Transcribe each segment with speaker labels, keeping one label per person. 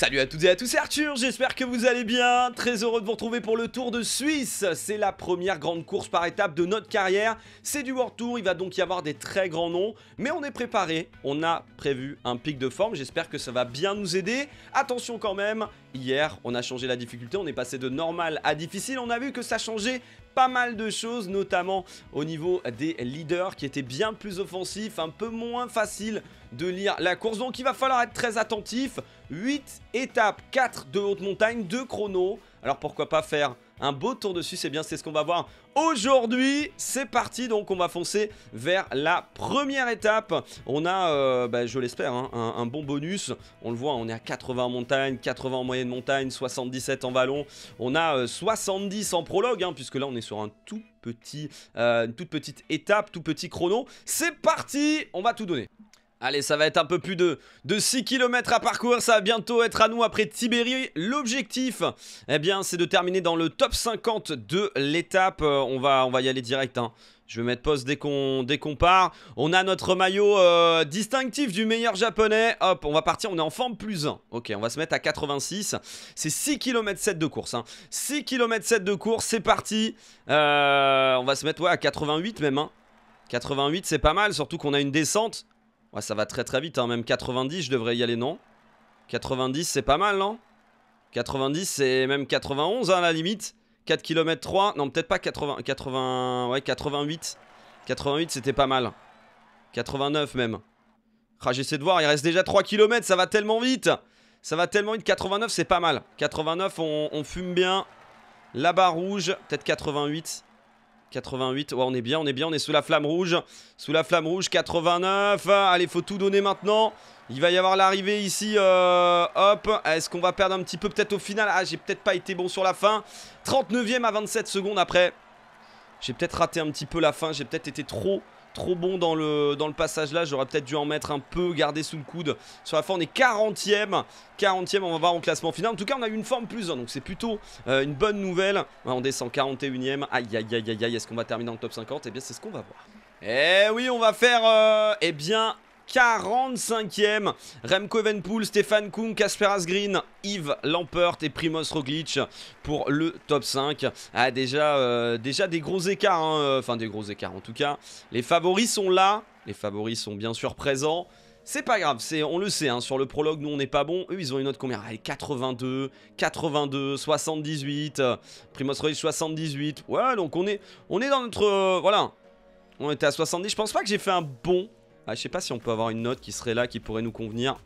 Speaker 1: Salut à toutes et à tous, c'est Arthur, j'espère que vous allez bien. Très heureux de vous retrouver pour le Tour de Suisse. C'est la première grande course par étape de notre carrière. C'est du World Tour, il va donc y avoir des très grands noms. Mais on est préparé, on a prévu un pic de forme, j'espère que ça va bien nous aider. Attention quand même, hier on a changé la difficulté, on est passé de normal à difficile. On a vu que ça changeait pas mal de choses, notamment au niveau des leaders qui étaient bien plus offensifs, un peu moins facile de lire la course. Donc il va falloir être très attentif. 8 étapes, 4 de haute montagne, 2 chronos. Alors pourquoi pas faire un beau tour dessus, c'est bien, c'est ce qu'on va voir aujourd'hui. C'est parti, donc on va foncer vers la première étape. On a, euh, bah, je l'espère, hein, un, bon bonus. On le voit, on est à 80 en montagne, 80 en moyenne montagne, 77 en vallon. On a 70 euh, en prologue, hein, puisque là on est sur un tout petit, euh, une toute petite étape, tout petit chrono. C'est parti, on va tout donner. Allez, ça va être un peu plus de, de 6 km à parcourir, ça va bientôt être à nous après Tibéri. L'objectif, eh bien, c'est de terminer dans le top 50 de l'étape. Euh, on va, on va y aller direct, hein. Je vais mettre pause dès qu'on part. On a notre maillot euh, distinctif du meilleur japonais. Hop, on va partir, on est en forme plus 1. Ok, on va se mettre à 86. C'est 6 km 7 de course. Hein. 6 km 7 de course, c'est parti. Euh, on va se mettre ouais, à 88 même. 88, hein. c'est pas mal, surtout qu'on a une descente. Ouais, ça va très très vite, hein. même 90, je devrais y aller, non 90, c'est pas mal, non 90, c'est même 91, hein, à la limite. 4 km 3, non, peut-être pas 80, 80, ouais, 88. 88, c'était pas mal. 89 même. Ah, j'essaie de voir, il reste déjà 3 km, ça va tellement vite Ça va tellement vite, 89, c'est pas mal. 89, on, on fume bien. La barre rouge, peut-être 88. 88, ouais on est bien, on est bien, on est sous la flamme rouge Sous la flamme rouge, 89 Allez, faut tout donner maintenant Il va y avoir l'arrivée ici, euh, hop Est-ce qu'on va perdre un petit peu peut-être au final Ah, j'ai peut-être pas été bon sur la fin 39ème à 27 secondes après J'ai peut-être raté un petit peu la fin, j'ai peut-être été trop trop bon dans le, dans le passage là. J'aurais peut-être dû en mettre un peu, garder sous le coude. Sur la fin, on est 40ème. 40ème, on va voir en classement final. En tout cas, on a eu une forme plus donc c'est plutôt euh, une bonne nouvelle. on descend 41ème. Aïe, aïe, aïe, aïe, aïe. Est-ce qu'on va terminer en top 50 Eh bien, c'est ce qu'on va voir. Eh oui, on va faire, euh, eh bien, 45e. Remco Evenpool, Stéphane Kuhn, Kasper Asgreen, Yves Lampert et Primoz Roglic pour le top 5. Ah, déjà, euh, déjà des gros écarts, hein, euh, enfin des gros écarts en tout cas. Les favoris sont là, les favoris sont bien sûr présents. C'est pas grave, on le sait, hein, sur le prologue, nous on n'est pas bon. Eux, ils ont une note combien Allez, 82, 82, 78, Primus Primoz Roglic 78. ouais donc on est, on est dans notre... Euh, voilà, on était à 70. Je pense pas que j'ai fait un bon ah, je sais pas si on peut avoir une note qui serait là, qui pourrait nous convenir.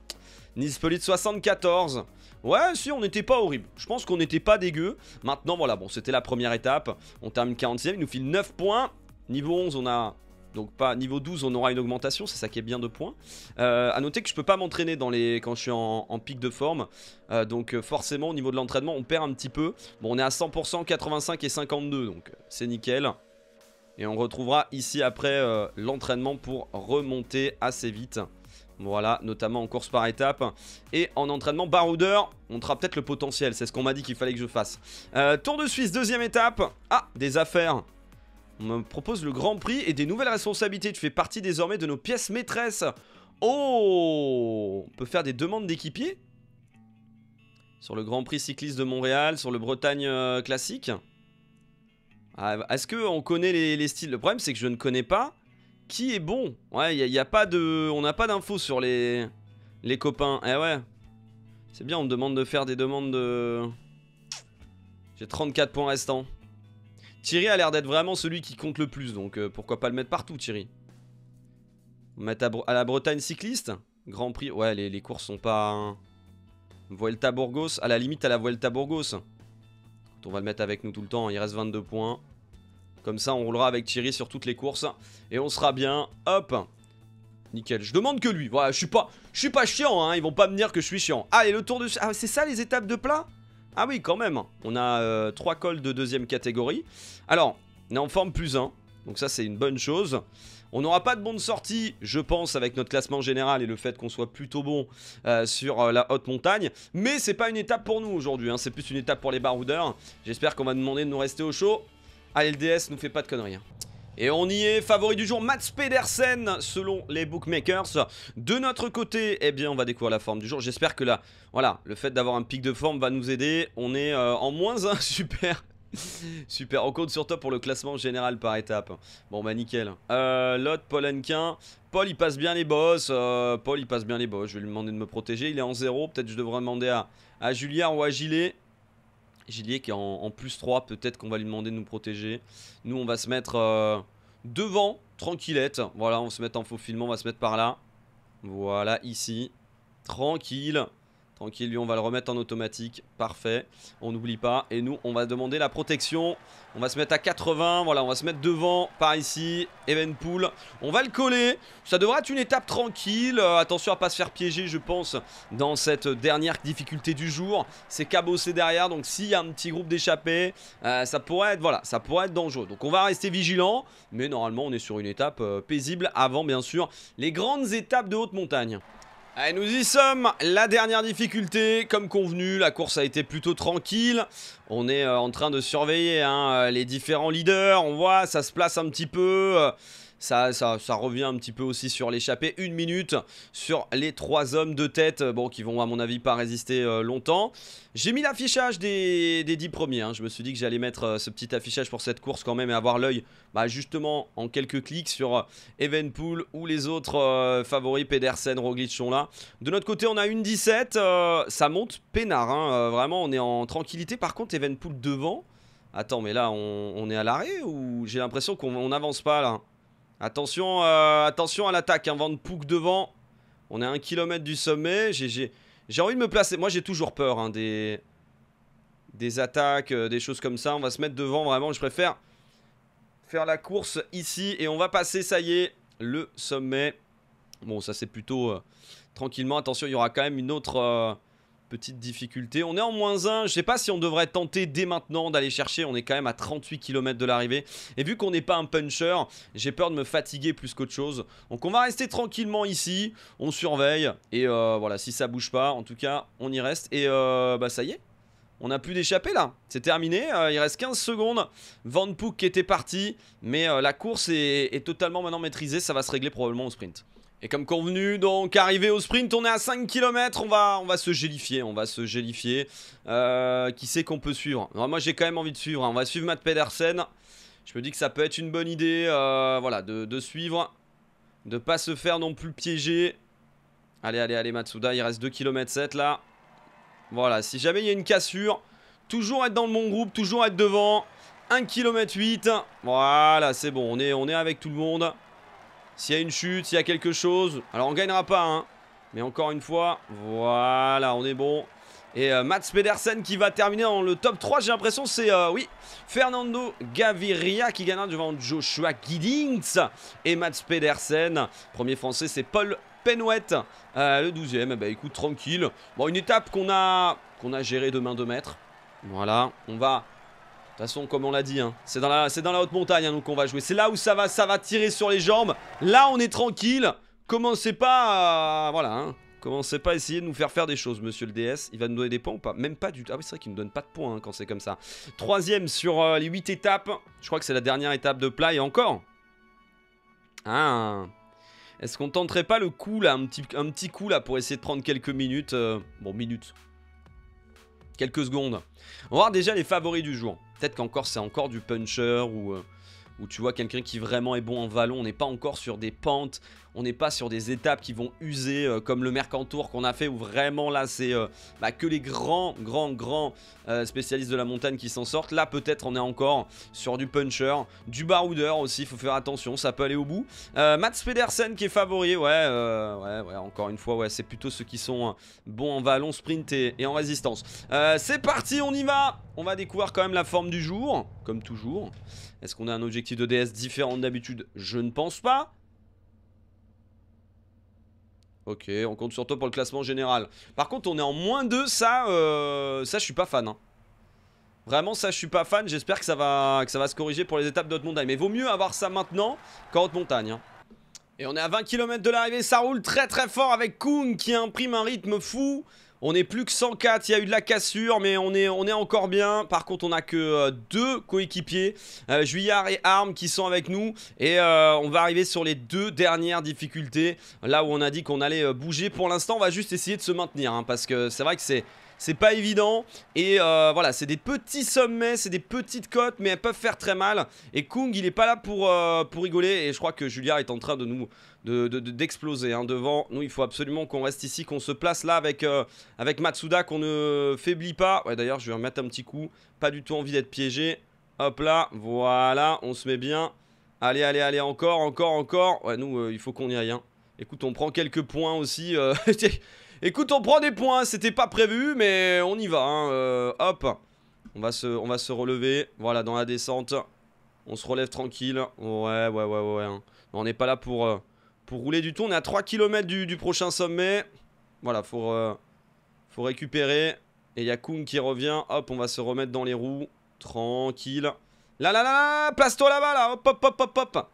Speaker 1: Nice 74. Ouais, si, on n'était pas horrible. Je pense qu'on n'était pas dégueu. Maintenant, voilà, bon, c'était la première étape. On termine 46ème, il nous file 9 points. Niveau 11, on a... Donc pas niveau 12, on aura une augmentation, c'est ça qui est bien de points. A euh, noter que je peux pas m'entraîner les quand je suis en, pic de forme. Euh, donc euh, forcément, au niveau de l'entraînement, on perd un petit peu. Bon, on est à 100%, 85 et 52, donc c'est nickel. Et on retrouvera ici après euh, l'entraînement pour remonter assez vite. Voilà, notamment en course par étapes. Et en entraînement baroudeur, on montrera peut-être le potentiel. C'est ce qu'on m'a dit qu'il fallait que je fasse. Euh, Tour de Suisse, deuxième étape. Ah, des affaires. On me propose le Grand Prix et des nouvelles responsabilités. Tu fais partie désormais de nos pièces maîtresses. Oh On peut faire des demandes d'équipiers Sur le Grand Prix cycliste de Montréal, sur le Bretagne euh, classique ah, est-ce qu'on connaît les, styles Le problème, c'est que je ne connais pas qui est bon. Ouais, il n'y a, pas de... On n'a pas d'infos sur les, les copains. Eh ouais. C'est bien, on me demande de faire des demandes de... J'ai 34 points restants. Thierry a l'air d'être vraiment celui qui compte le plus, donc euh, pourquoi pas le mettre partout, Thierry On met à, à, la Bretagne cycliste Grand Prix... Ouais, les, les courses sont pas... Hein. Vuelta Burgos, à la limite à la Vuelta Burgos. On va le mettre avec nous tout le temps. Il reste 22 points. Comme ça, on roulera avec Thierry sur toutes les courses. Et on sera bien. Hop Nickel. Je demande que lui. Voilà, je suis pas, je suis pas chiant. Hein. Ils vont pas me dire que je suis chiant. Ah, et le tour de... Ah, c'est ça les étapes de plat Ah oui, quand même. On a euh, trois 3 cols de deuxième catégorie. Alors, on est en forme plus 1. Donc ça, c'est une bonne chose. On n'aura pas de bonnes de sortie, je pense, avec notre classement général et le fait qu'on soit plutôt bon euh, sur euh, la haute montagne. Mais c'est pas une étape pour nous aujourd'hui, hein. c'est plus une étape pour les baroudeurs. J'espère qu'on va demander de nous rester au chaud. ALDS nous fait pas de conneries. Hein. Et on y est, favori du jour, Mats Pedersen, selon les bookmakers. De notre côté, eh bien, on va découvrir la forme du jour. J'espère que là, voilà, le fait d'avoir un pic de forme va nous aider. On est euh, en moins un super. Super, on compte sur toi pour le classement général par étape. Bon bah nickel. Euh, Lot, Paul Henquin. Paul il passe bien les boss. Euh, Paul il passe bien les boss. Je vais lui demander de me protéger. Il est en 0. Peut-être je devrais demander à, à Julien ou à Gilet. Gilet qui est en, plus 3. Peut-être qu'on va lui demander de nous protéger. Nous on va se mettre euh, devant. Tranquillette. Voilà, on va se mettre en faux filment. On va se mettre par là. Voilà, ici. Tranquille. Tranquille, lui, on va le remettre en automatique. Parfait. On n'oublie pas. Et nous, on va demander la protection. On va se mettre à 80. Voilà, on va se mettre devant par ici. Evenpool. On va le coller. Ça devrait être une étape tranquille. Euh, attention à pas se faire piéger, je pense, dans cette dernière difficulté du jour. C'est cabossé derrière. Donc, s'il y a un petit groupe d'échappés, euh, ça pourrait être voilà, ça pourrait être dangereux. Donc, on va rester vigilant. Mais normalement, on est sur une étape euh, paisible avant, bien sûr, les grandes étapes de haute montagne. Allez, nous y sommes, la dernière difficulté, comme convenu, la course a été plutôt tranquille, on est euh, en train de surveiller hein, euh, les différents leaders, on voit ça se place un petit peu, euh, ça, ça, ça, revient un petit peu aussi sur l'échappée. Une minute sur les trois hommes de tête, bon, qui vont à mon avis pas résister euh, longtemps. J'ai mis l'affichage des, des 10 premiers. Hein. Je me suis dit que j'allais mettre euh, ce petit affichage pour cette course quand même et avoir l'œil bah, justement en quelques clics sur euh, Evenpool ou les autres favoris Pedersen, Roglic sont là. De notre côté, on a une 17. ça monte peinard. Hein. vraiment, on est en tranquillité. Par contre, Evenpool devant. Attends, mais là, on, on est à l'arrêt ou j'ai l'impression qu'on n'avance pas là Attention, euh, attention à l'attaque, vent hein, Van Pouk devant. On est à 1 km du sommet. J'ai envie de me placer. Moi, j'ai toujours peur hein, des, des attaques, euh, des choses comme ça. On va se mettre devant, vraiment. Je préfère faire la course ici. Et on va passer, ça y est, le sommet. Bon, ça, c'est plutôt euh, tranquillement. Attention, il y aura quand même une autre petite difficulté. On est en moins 1. Je sais pas si on devrait tenter dès maintenant d'aller chercher. On est quand même à 38 km de l'arrivée. Et vu qu'on n'est pas un puncher, j'ai peur de me fatiguer plus qu'autre chose. Donc on va rester tranquillement ici. On surveille. Et euh, voilà, si ça bouge pas, en tout cas, on y reste. Et euh, bah ça y est. On n'a plus d'échappée là, c'est terminé, euh, il reste 15 secondes, Van Pook était parti, mais la course est, totalement maintenant maîtrisée, ça va se régler probablement au sprint. Et comme convenu, donc arrivé au sprint, on est à 5 km, on va, on va se gélifier, on va se gélifier. Euh, qui sait qu'on peut suivre Moi j'ai quand même envie de suivre, hein. on va suivre Matt Pedersen. Je me dis que ça peut être une bonne idée euh, voilà, de, suivre, de pas se faire non plus piéger. Allez, allez, allez Matsuda, il reste 2 km 7 là. Voilà, si jamais il y a une cassure, toujours être dans le bon groupe, toujours être devant. 1 km 8, voilà c'est bon, on est, on est avec tout le monde. S'il y a une chute, s'il y a quelque chose. Alors on gagnera pas, hein. Mais encore une fois, voilà, on est bon. Et euh, Mats Pedersen qui va terminer dans le top 3, j'ai l'impression, c'est, euh, oui, Fernando Gaviria qui gagnera devant Joshua Giddings et Mats Pedersen. Premier français, c'est Paul Penouette, euh, le 12e. Bah eh ben, écoute, tranquille. Bon, une étape qu'on a, qu'on a gérée de main de maître. Voilà, on va de toute façon, comme on l'a dit, hein, c'est dans, la, haute montagne hein, donc on va jouer. C'est là où ça va, tirer sur les jambes. Là, on est tranquille. Commencez pas à... Voilà, hein. Commencez pas à essayer de nous faire faire des choses, monsieur le DS. Il va nous donner des points ou pas Même pas du tout. Ah oui, c'est vrai qu'il ne donne pas de points quand c'est comme ça. Troisième sur euh, les huit étapes. Je crois que c'est la dernière étape de plat et encore. Ah. Est-ce qu'on tenterait pas le coup là, un petit, coup là pour essayer de prendre quelques minutes euh, Bon, minutes. Quelques secondes. On va voir déjà les favoris du jour. Peut-être qu'encore c'est encore du puncher euh, ou, tu vois quelqu'un qui vraiment est bon en vallon. On n'est pas encore sur des pentes on n'est pas sur des étapes qui vont user euh, comme le Mercantour qu'on a fait où vraiment là c'est euh, bah, que les grands, grands, grands euh, spécialistes de la montagne qui s'en sortent. Là peut-être on est encore sur du puncher, du baroudeur aussi, Il faut faire attention, ça peut aller au bout. Mats Pedersen qui est favori, ouais, ouais, ouais, encore une fois, ouais, c'est plutôt ceux qui sont hein, bons en vallon, sprint et, et en résistance. c'est parti, on y va On va découvrir quand même la forme du jour, comme toujours. Est-ce qu'on a un objectif de DS différent d'habitude Je ne pense pas. Ok, on compte sur toi pour le classement général. Par contre, on est en moins 2, ça, euh, ça je suis pas fan. Hein. Vraiment, ça je suis pas fan, j'espère que, ça va, que ça va se corriger pour les étapes de haute montagne. Mais vaut mieux avoir ça maintenant qu'en haute montagne. Hein. Et on est à 20 km de l'arrivée, ça roule très très fort avec Kung qui imprime un rythme fou. On est plus que 104, il y a eu de la cassure, mais on est, on est encore bien. Par contre, on n'a que euh, deux coéquipiers, euh, Juillard et Armes qui sont avec nous. Et euh, on va arriver sur les deux dernières difficultés, là où on a dit qu'on allait bouger. Pour l'instant, on va juste essayer de se maintenir, hein, parce que c'est vrai que c'est c'est pas évident. Et euh, voilà, c'est des petits sommets, c'est des petites cotes, mais elles peuvent faire très mal. Et Kung, il est pas là pour, euh, pour rigoler. Et je crois que Julia est en train de nous d'exploser de, hein, devant. Nous, il faut absolument qu'on reste ici, qu'on se place là avec, euh, avec Matsuda, qu'on ne faiblit pas. Ouais, d'ailleurs, je vais mettre un petit coup. Pas du tout envie d'être piégé. Hop là, voilà, on se met bien. Allez, allez, allez, encore, encore, encore. Ouais, nous, il faut qu'on y aille. Hein. Écoute, on prend quelques points aussi. Écoute, on prend des points, c'était pas prévu, mais on y va. Hein, euh, hop, on va, se, on va se relever. Voilà, dans la descente, on se relève tranquille. Ouais, ouais, ouais, ouais. Hein. on n'est pas là pour, euh, pour rouler du tout. On est à 3 km du, prochain sommet. Voilà, faut, euh, faut récupérer. Et il y a qui revient. Hop, on va se remettre dans les roues. Tranquille. Là, là, là, place-toi là-bas, là. Hop, hop, hop, hop, hop.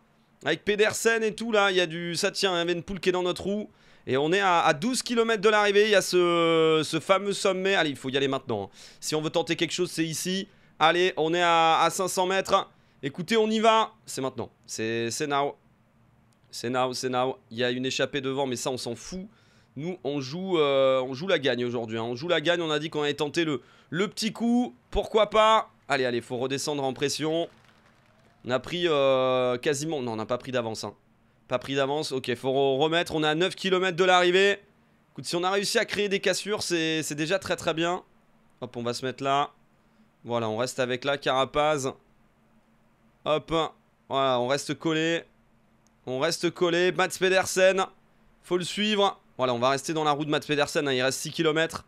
Speaker 1: Avec Pedersen et tout, là, il y a du... Ça tient, il y avait une poule qui est dans notre roue. Et on est à, 12 km de l'arrivée. Il y a ce, fameux sommet. Allez, il faut y aller maintenant. Hein. Si on veut tenter quelque chose, c'est ici. Allez, on est à, 500 mètres. Écoutez, on y va. C'est maintenant. C'est now. C'est now, c'est now. Il y a une échappée devant, mais ça, on s'en fout. Nous, on joue, euh, on joue la gagne aujourd'hui. Hein. On joue la gagne. On a dit qu'on allait tenter le, petit coup. Pourquoi pas Allez, allez, il faut redescendre en pression. On a pris euh, quasiment... Non, on n'a pas pris d'avance. Hein. Pas pris d'avance. Ok, faut remettre. On est à 9 km de l'arrivée. Écoute, si on a réussi à créer des cassures, c'est déjà très très bien. Hop, on va se mettre là. Voilà, on reste avec la carapace, Hop. Voilà, on reste collé. On reste collé. Mats Pedersen. Faut le suivre. Voilà, on va rester dans la roue de Mats Pedersen. Hein. Il reste 6 km.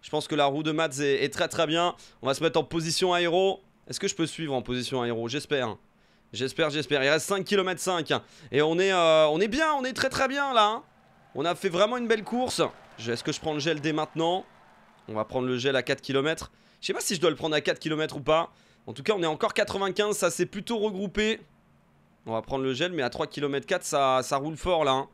Speaker 1: Je pense que la roue de Mats est très très bien. On va se mettre en position aéro. Est-ce que je peux suivre en position aéro J'espère. J'espère, j'espère. Il reste 5 km 5. Et on est, euh, on est bien, on est très très bien là. Hein. on a fait vraiment une belle course. Est-ce que je prends le gel dès maintenant On va prendre le gel à 4 km. Je sais pas si je dois le prendre à 4 km ou pas. En tout cas, on est encore 95, ça s'est plutôt regroupé. On va prendre le gel, mais à 3 km 4, ça, ça roule fort là. Hein.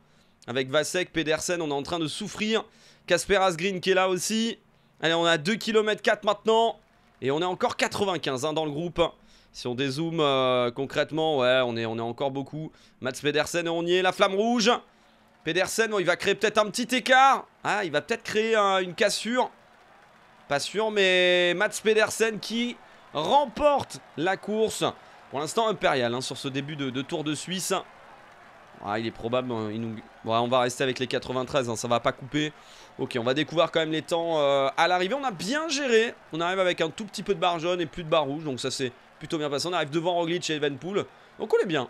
Speaker 1: Avec Vasek, Pedersen, on est en train de souffrir. Casper Asgreen qui est là aussi. Allez, on a 2 km 4 maintenant. Et on est encore 95 hein, dans le groupe. Si on dézoome euh, concrètement, ouais, on est, on est encore beaucoup. Mats Pedersen, on y est, la flamme rouge. Pedersen, il va créer peut-être un petit écart. Ah, il va peut-être créer une cassure. Pas sûr, mais Mats Pedersen qui remporte la course. Pour l'instant, Impérial hein, sur ce début de, Tour de Suisse. Ah, il est probable. Hein, on va rester avec les 93, Ça ça va pas couper. Ok, on va découvrir quand même les temps euh, à l'arrivée. On a bien géré. On arrive avec un tout petit peu de barre jaune et plus de barre rouge. Donc ça, c'est plutôt bien passé. On arrive devant Roglic et Evenpool. Donc on est bien.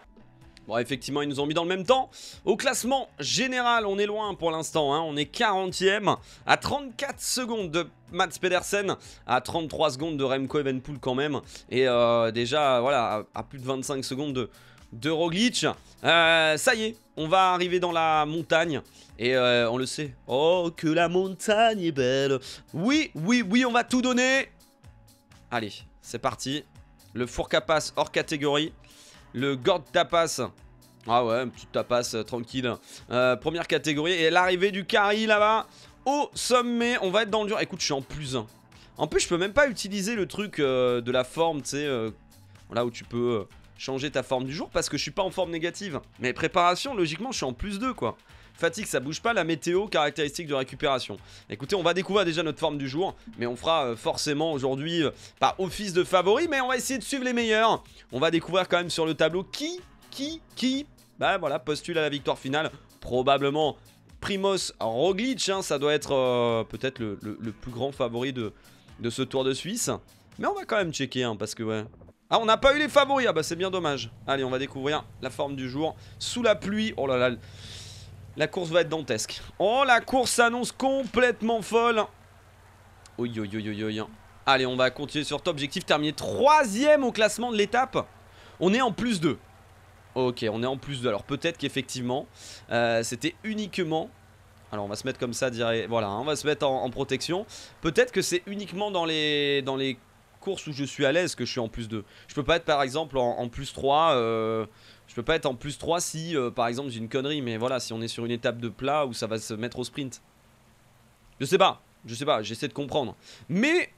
Speaker 1: Bon, effectivement, ils nous ont mis dans le même temps. Au classement général, on est loin pour l'instant. Hein. On est 40e à 34 secondes de Mats Pedersen, à 33 secondes de Remco Evenpool quand même. Et euh, déjà, voilà, à, plus de 25 secondes de, de Roglic. Euh, ça y est, on va arriver dans la montagne. Et euh, on le sait. Oh, que la montagne est belle. Oui, oui, oui, on va tout donner. Allez, c'est parti. Le four capas hors catégorie. Le Gord Tapas. Ah ouais, une petite tapas euh, tranquille. Euh, première catégorie. Et l'arrivée du Carry là-bas. Au sommet. On va être dans le dur. Écoute, je suis en plus 1. En plus, je peux même pas utiliser le truc euh, de la forme, tu sais. là où tu peux changer ta forme du jour parce que je suis pas en forme négative. Mais préparation, logiquement, je suis en plus 2 quoi. Fatigue, ça bouge pas. La météo, caractéristique de récupération. Écoutez, on va découvrir déjà notre forme du jour. Mais on fera euh, forcément aujourd'hui, euh, pas office de favori, mais on va essayer de suivre les meilleurs. On va découvrir quand même sur le tableau qui, qui, qui, bah voilà, postule à la victoire finale. Probablement Primos Roglic, hein, ça doit être euh, peut-être le, plus grand favori de, de ce Tour de Suisse. Mais on va quand même checker, hein, parce que ouais... Ah, on n'a pas eu les favoris, ah bah c'est bien dommage. Allez, on va découvrir la forme du jour sous la pluie. Oh là là, la course va être dantesque. Oh, la course s'annonce complètement folle. Oui, Allez, on va continuer sur top. Objectif terminé troisième au classement de l'étape. On est en plus 2. Ok, on est en plus 2. Alors peut-être qu'effectivement, euh, c'était uniquement... Alors on va se mettre comme ça, dirait... Voilà, hein, on va se mettre en, protection. Peut-être que c'est uniquement dans les, dans les courses où je suis à l'aise que je suis en plus 2. Je peux pas être par exemple en, plus 3... Je peux pas être en plus 3 si, euh, par exemple, j'ai une connerie. Mais voilà, si on est sur une étape de plat où ça va se mettre au sprint. Je sais pas. Je sais pas. J'essaie de comprendre. Mais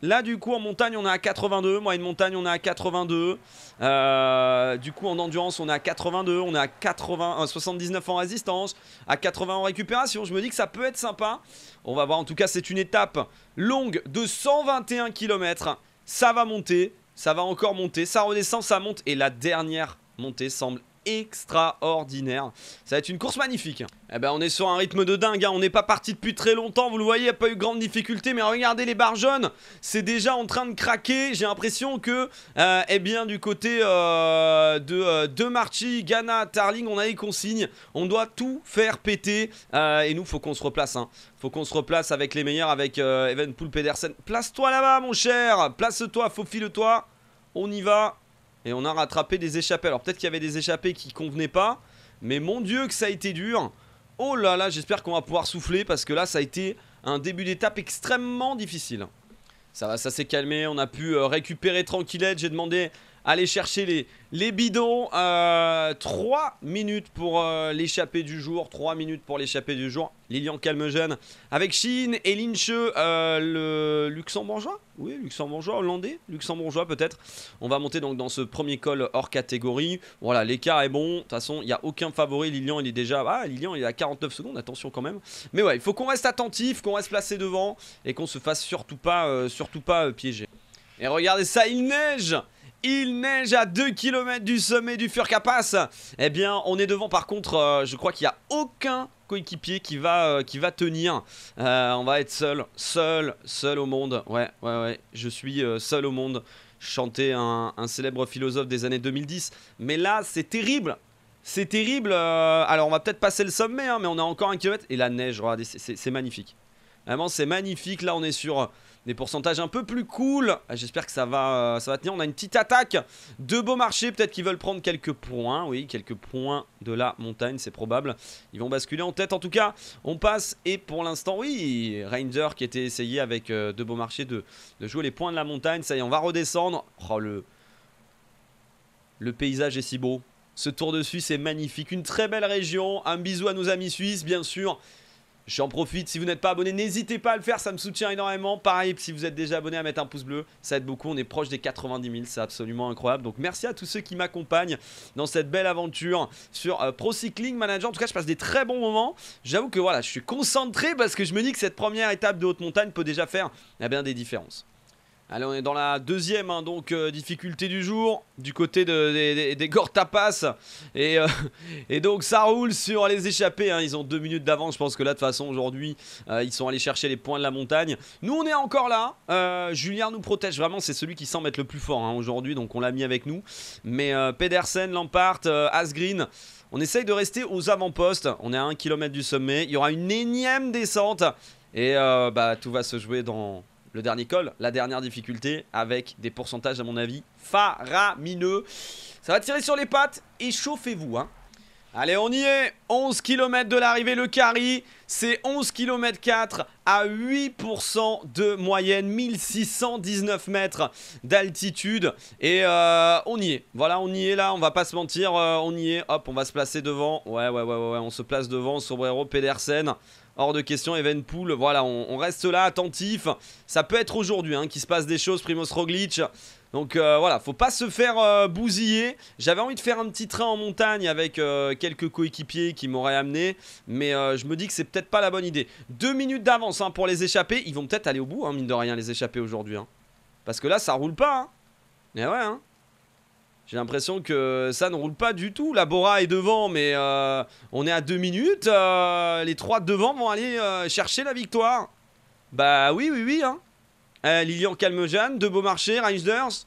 Speaker 1: Là, du coup, en montagne, on est à 82. Moyenne montagne, on est à 82. Euh, du coup, en endurance, on est à 82. On est à 80, 79 euh, en résistance, à 80 en récupération. Je me dis que ça peut être sympa. On va voir. En tout cas, c'est une étape longue de 121 km. Ça va monter ça va encore monter, ça redescend, ça monte, et la dernière montée semble extraordinaire. Ça va être une course magnifique. Eh ben, on est sur un rythme de dingue. Hein. On n'est pas parti depuis très longtemps. Vous le voyez, il n'y a pas eu grande difficulté. Mais regardez les barres jaunes. C'est déjà en train de craquer. J'ai l'impression que, euh, eh bien, du côté euh, de, euh, de Marchi, Ghana, Tarling, on a les consignes. On doit tout faire péter. et nous, faut qu'on se replace. Hein. Faut qu'on se replace avec les meilleurs, avec Poul Pedersen. Place-toi là-bas, mon cher. Place-toi, faufile-toi. On y va. Et on a rattrapé des échappées. Alors peut-être qu'il y avait des échappées qui convenaient pas. Mais mon dieu que ça a été dur. Oh là là, j'espère qu'on va pouvoir souffler parce que là ça a été un début d'étape extrêmement difficile. Ça va, ça s'est calmé, on a pu euh, récupérer tranquillette. J'ai demandé Allez chercher les, les bidons. Euh, 3 minutes pour euh, l'échappée du jour. 3 minutes pour l'échappée du jour. Lilian jeune avec Chine et Lynch euh, le luxembourgeois. Oui, luxembourgeois, hollandais, luxembourgeois peut-être. On va monter donc dans ce premier col hors catégorie. Voilà, l'écart est bon. De toute façon, il n'y a aucun favori. Lilian, il est déjà. Ah, Lilian, il a 49 secondes. Attention quand même. Mais ouais, il faut qu'on reste attentif, qu'on reste placé devant et qu'on se fasse surtout pas, euh, surtout pas piéger. Et regardez ça, il neige! Il neige à 2 km du sommet du Furkapass Eh bien, on est devant. Par contre, euh, je crois qu'il n'y a aucun coéquipier qui va, euh, qui va tenir. Euh, on va être seul, seul, seul au monde. Ouais, ouais, ouais. Je suis seul au monde. Chanter un, célèbre philosophe des années 2010. Mais là, c'est terrible. C'est terrible. alors, on va peut-être passer le sommet, hein, mais on a encore un kilomètre. Et la neige, regardez, c'est magnifique. Vraiment, c'est magnifique. Là, on est sur des pourcentages un peu plus cool. Ah, j'espère que ça va, euh, ça va tenir. On a une petite attaque de Beaumarchais. Peut-être qu'ils veulent prendre quelques points. Oui, quelques points de la montagne, c'est probable. Ils vont basculer en tête. En tout cas, on passe. Et pour l'instant, oui, Ranger qui était essayé avec euh, de Beaumarchais de, de jouer les points de la montagne. Ça y est, on va redescendre. Oh, le, le paysage est si beau. Ce Tour de Suisse est magnifique. Une très belle région. Un bisou à nos amis suisses, bien sûr. J'en profite, si vous n'êtes pas abonné, n'hésitez pas à le faire, ça me soutient énormément. Pareil, si vous êtes déjà abonné, à mettre un pouce bleu, ça aide beaucoup. On est proche des 90 000, c'est absolument incroyable. Donc merci à tous ceux qui m'accompagnent dans cette belle aventure sur Procycling euh, Pro Cycling Manager. En tout cas, je passe des très bons moments. J'avoue que voilà, je suis concentré parce que je me dis que cette première étape de haute montagne peut déjà faire eh bien, des différences. Allez, on est dans la deuxième hein, donc euh, difficulté du jour du côté des, Gortapas euh, et, donc ça roule sur les échappés. Hein. Ils ont deux minutes d'avance. Je pense que là de toute façon aujourd'hui euh, ils sont allés chercher les points de la montagne. Nous on est encore là. Julien nous protège vraiment. C'est celui qui semble être le plus fort hein, aujourd'hui donc on l'a mis avec nous. Mais Pedersen, Lampart, Asgreen. On essaye de rester aux avant-postes. On est à un kilomètre du sommet. Il y aura une énième descente et bah tout va se jouer dans le dernier col, la dernière difficulté, avec des pourcentages à mon avis faramineux. Ça va tirer sur les pattes et chauffez-vous, hein. Allez, on y est 11 km de l'arrivée, le carry, c'est 11 km 4 à 8% de moyenne, 1619 mètres d'altitude. Et euh, on y est, voilà, on y est là, on va pas se mentir, euh, on y est, hop, on va se placer devant. Ouais, ouais, ouais, ouais, on se place devant, Sobrero, Pedersen, hors de question, Evenpool, voilà, on, reste là, attentif. Ça peut être aujourd'hui hein, qu'il se passe des choses, Primoz Roglic, donc euh, voilà, faut pas se faire euh, bousiller. J'avais envie de faire un petit train en montagne avec euh, quelques coéquipiers qui m'auraient amené, mais je me dis que c'est peut-être pas la bonne idée. Deux minutes d'avance hein, pour les échapper. Ils vont peut-être aller au bout, hein, mine de rien, les échapper aujourd'hui. Hein. Parce que là, ça roule pas. Mais ouais, j'ai l'impression que ça ne roule pas du tout. La Bora est devant, mais on est à deux minutes. les trois devant vont aller chercher la victoire. Bah oui, oui, oui. Hein. Euh, Lilian Calmejean, De Beaumarchais, Reinders.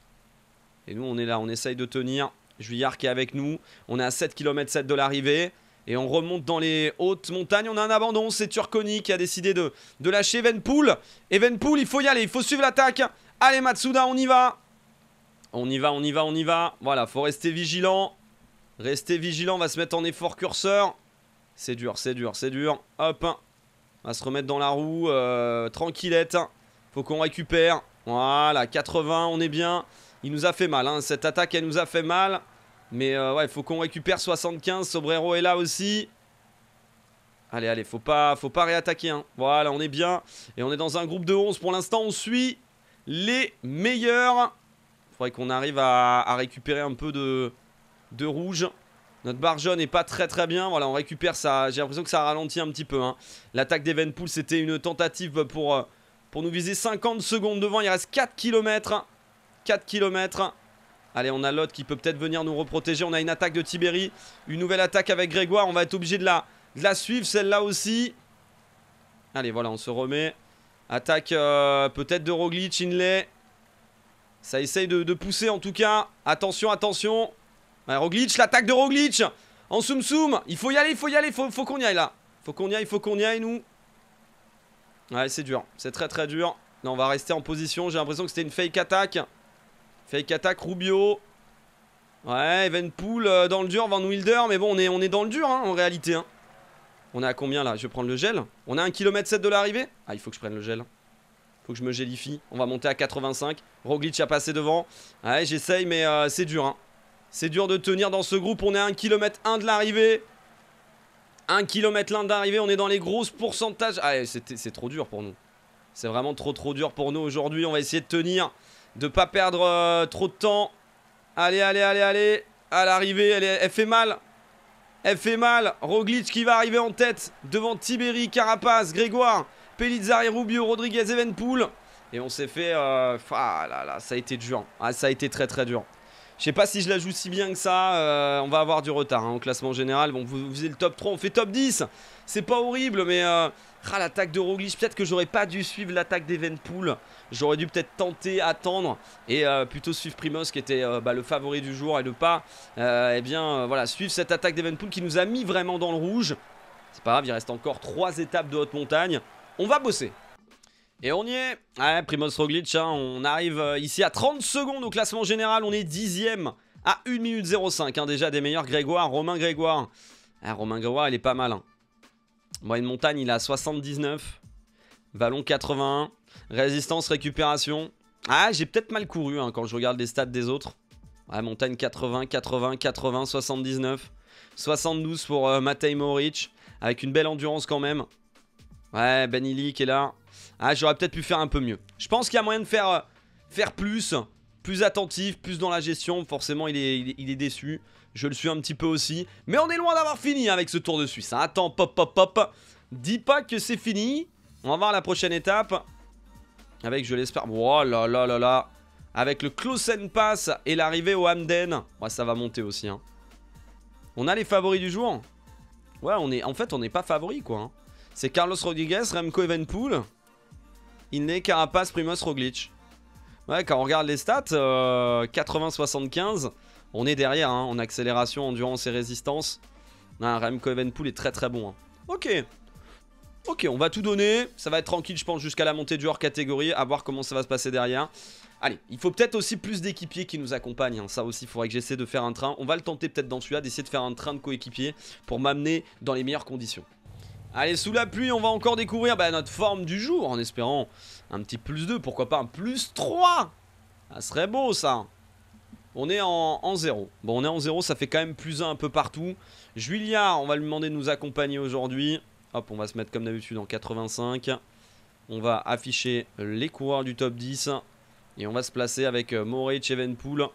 Speaker 1: Et nous, on est là, on essaye de tenir. Juillard qui est avec nous. On est à 7 km 7 de l'arrivée. Et on remonte dans les hautes montagnes. On a un abandon. C'est Turconi qui a décidé de, de lâcher Evenpool. Evenpool, il faut y aller. Il faut suivre l'attaque. Allez, Matsuda, on y va. On y va, on y va, on y va. Voilà, faut rester vigilant. Rester vigilant. On va se mettre en effort curseur. C'est dur, c'est dur, c'est dur. Hop. On va se remettre dans la roue. Euh, tranquillette. Faut qu'on récupère. Voilà, 80, on est bien. Il nous a fait mal, hein. cette attaque, elle nous a fait mal. Mais ouais, euh, ouais, faut qu'on récupère 75. Sobrero est là aussi. Allez, allez, faut pas, faut pas réattaquer. Hein. Voilà, on est bien. Et on est dans un groupe de 11. Pour l'instant, on suit les meilleurs. Faudrait qu'on arrive à, récupérer un peu de, rouge. Notre barre jaune n'est pas très très bien. Voilà, on récupère ça. J'ai l'impression que ça ralentit un petit peu. Hein. L'attaque d'Evenpool, c'était une tentative pour... Euh, pour nous viser 50 secondes devant. Il reste 4 km. 4 km. Allez, on a l'autre qui peut peut-être venir nous reprotéger. On a une attaque de Tiberi Une nouvelle attaque avec Grégoire. On va être obligé de la, suivre, celle-là aussi. Allez, voilà, on se remet. Attaque euh, peut-être de Roglic, Inlay. Ça essaye de, pousser en tout cas. Attention, attention. Roglic, l'attaque de Roglic. En soum soum. Il faut y aller, il faut y aller, Il faut qu'on y aille là. Faut qu'on y aille, faut qu'on y aille, nous. Ouais, c'est dur. C'est très très dur. on va rester en position. J'ai l'impression que c'était une fake attaque Fake attaque Rubio. Ouais, Evenpool euh, dans le dur, Van Wilder. Mais bon, on est, on est dans le dur hein, en réalité. Hein. On est à combien là Je vais prendre le gel. On est à 1 km 7 de l'arrivée Ah, il faut que je prenne le gel. Faut que je me gélifie. On va monter à 85. Roglic a passé devant. Ouais, j'essaye, mais euh, c'est dur. Hein. C'est dur de tenir dans ce groupe. On est à 1 km de l'arrivée. 1 km l'un d'arrivée, on est dans les grosses pourcentages. Ah, c'est trop dur pour nous. C'est vraiment trop trop dur pour nous aujourd'hui. On va essayer de tenir, de pas perdre euh, trop de temps. Allez, allez, allez, allez. À l'arrivée, elle, elle, fait mal. Elle fait mal. Roglic qui va arriver en tête devant Tiberi, Carapace, Grégoire, Pellizzari, Rubio, Rodriguez, Evenpool. Et on s'est fait... Euh, ah là là, ça a été dur. Ah, ça a été très très dur. Je sais pas si je la joue si bien que ça. Euh, on va avoir du retard en hein, au classement général. Bon, vous, vous le top 3, on fait top 10. C'est pas horrible, mais... Euh... Ah, l'attaque de Roglic, peut-être que j'aurais pas dû suivre l'attaque d'Evenpool. J'aurais dû peut-être tenter, attendre et euh, plutôt suivre Primoz qui était euh, bah, le favori du jour et ne pas eh bien, voilà, suivre cette attaque d'Evenpool qui nous a mis vraiment dans le rouge. C'est pas grave, il reste encore 3 étapes de haute montagne. On va bosser. Et on y est Ouais, Primoz Roglic, hein, on arrive euh, ici à 30 secondes au classement général, on est 10 à 1 minute 05, hein, déjà des meilleurs Grégoire, Romain Grégoire. Ah, Romain Grégoire, il est pas mal. Hein. une montagne, il a 79, Vallon 81, résistance, récupération. Ah, j'ai peut-être mal couru hein, quand je regarde les stats des autres. Ouais, montagne 80, 80, 80, 79, 72 pour Matei euh, Matej avec une belle endurance quand même. Ouais, Ben qui est là. Ah, J'aurais peut-être pu faire un peu mieux. Je pense qu'il y a moyen de faire, euh, faire plus, plus attentif, plus dans la gestion. Forcément, il est, il est, déçu. Je le suis un petit peu aussi. Mais on est loin d'avoir fini avec ce Tour de Suisse. Hein. Attends, pop, pop, pop. Dis pas que c'est fini. On va voir la prochaine étape. Avec, je l'espère... Oh là là là là. Avec le Klosen Pass et l'arrivée au Hamden. Ouais, ça va monter aussi. Hein. On a les favoris du jour. Ouais, on est... en fait, on n'est pas favoris, quoi. Hein. C'est Carlos Rodriguez, Remco Evenpool. Il n'est Carapace, Primus Roglitch. Ouais, quand on regarde les stats, 80-75, euh, on est derrière hein, en accélération, endurance et résistance. un Remco Evenpool est très très bon. Hein. Ok. Ok, on va tout donner. Ça va être tranquille, je pense, jusqu'à la montée du hors catégorie. À voir comment ça va se passer derrière. Allez, il faut peut-être aussi plus d'équipiers qui nous accompagnent. Hein. Ça aussi, il faudrait que j'essaie de faire un train. On va le tenter peut-être dans celui-là, d'essayer de faire un train de coéquipiers pour m'amener dans les meilleures conditions. Allez, sous la pluie, on va encore découvrir bah, notre forme du jour en espérant un petit plus 2, pourquoi pas un plus 3 Ça serait beau ça on est en, 0. Bon, on est en 0, ça fait quand même plus 1 un peu partout. Julia, on va lui demander de nous accompagner aujourd'hui. Hop, on va se mettre comme d'habitude en 85. On va afficher les coureurs du top 10. Et on va se placer avec euh, Maurice Evenpool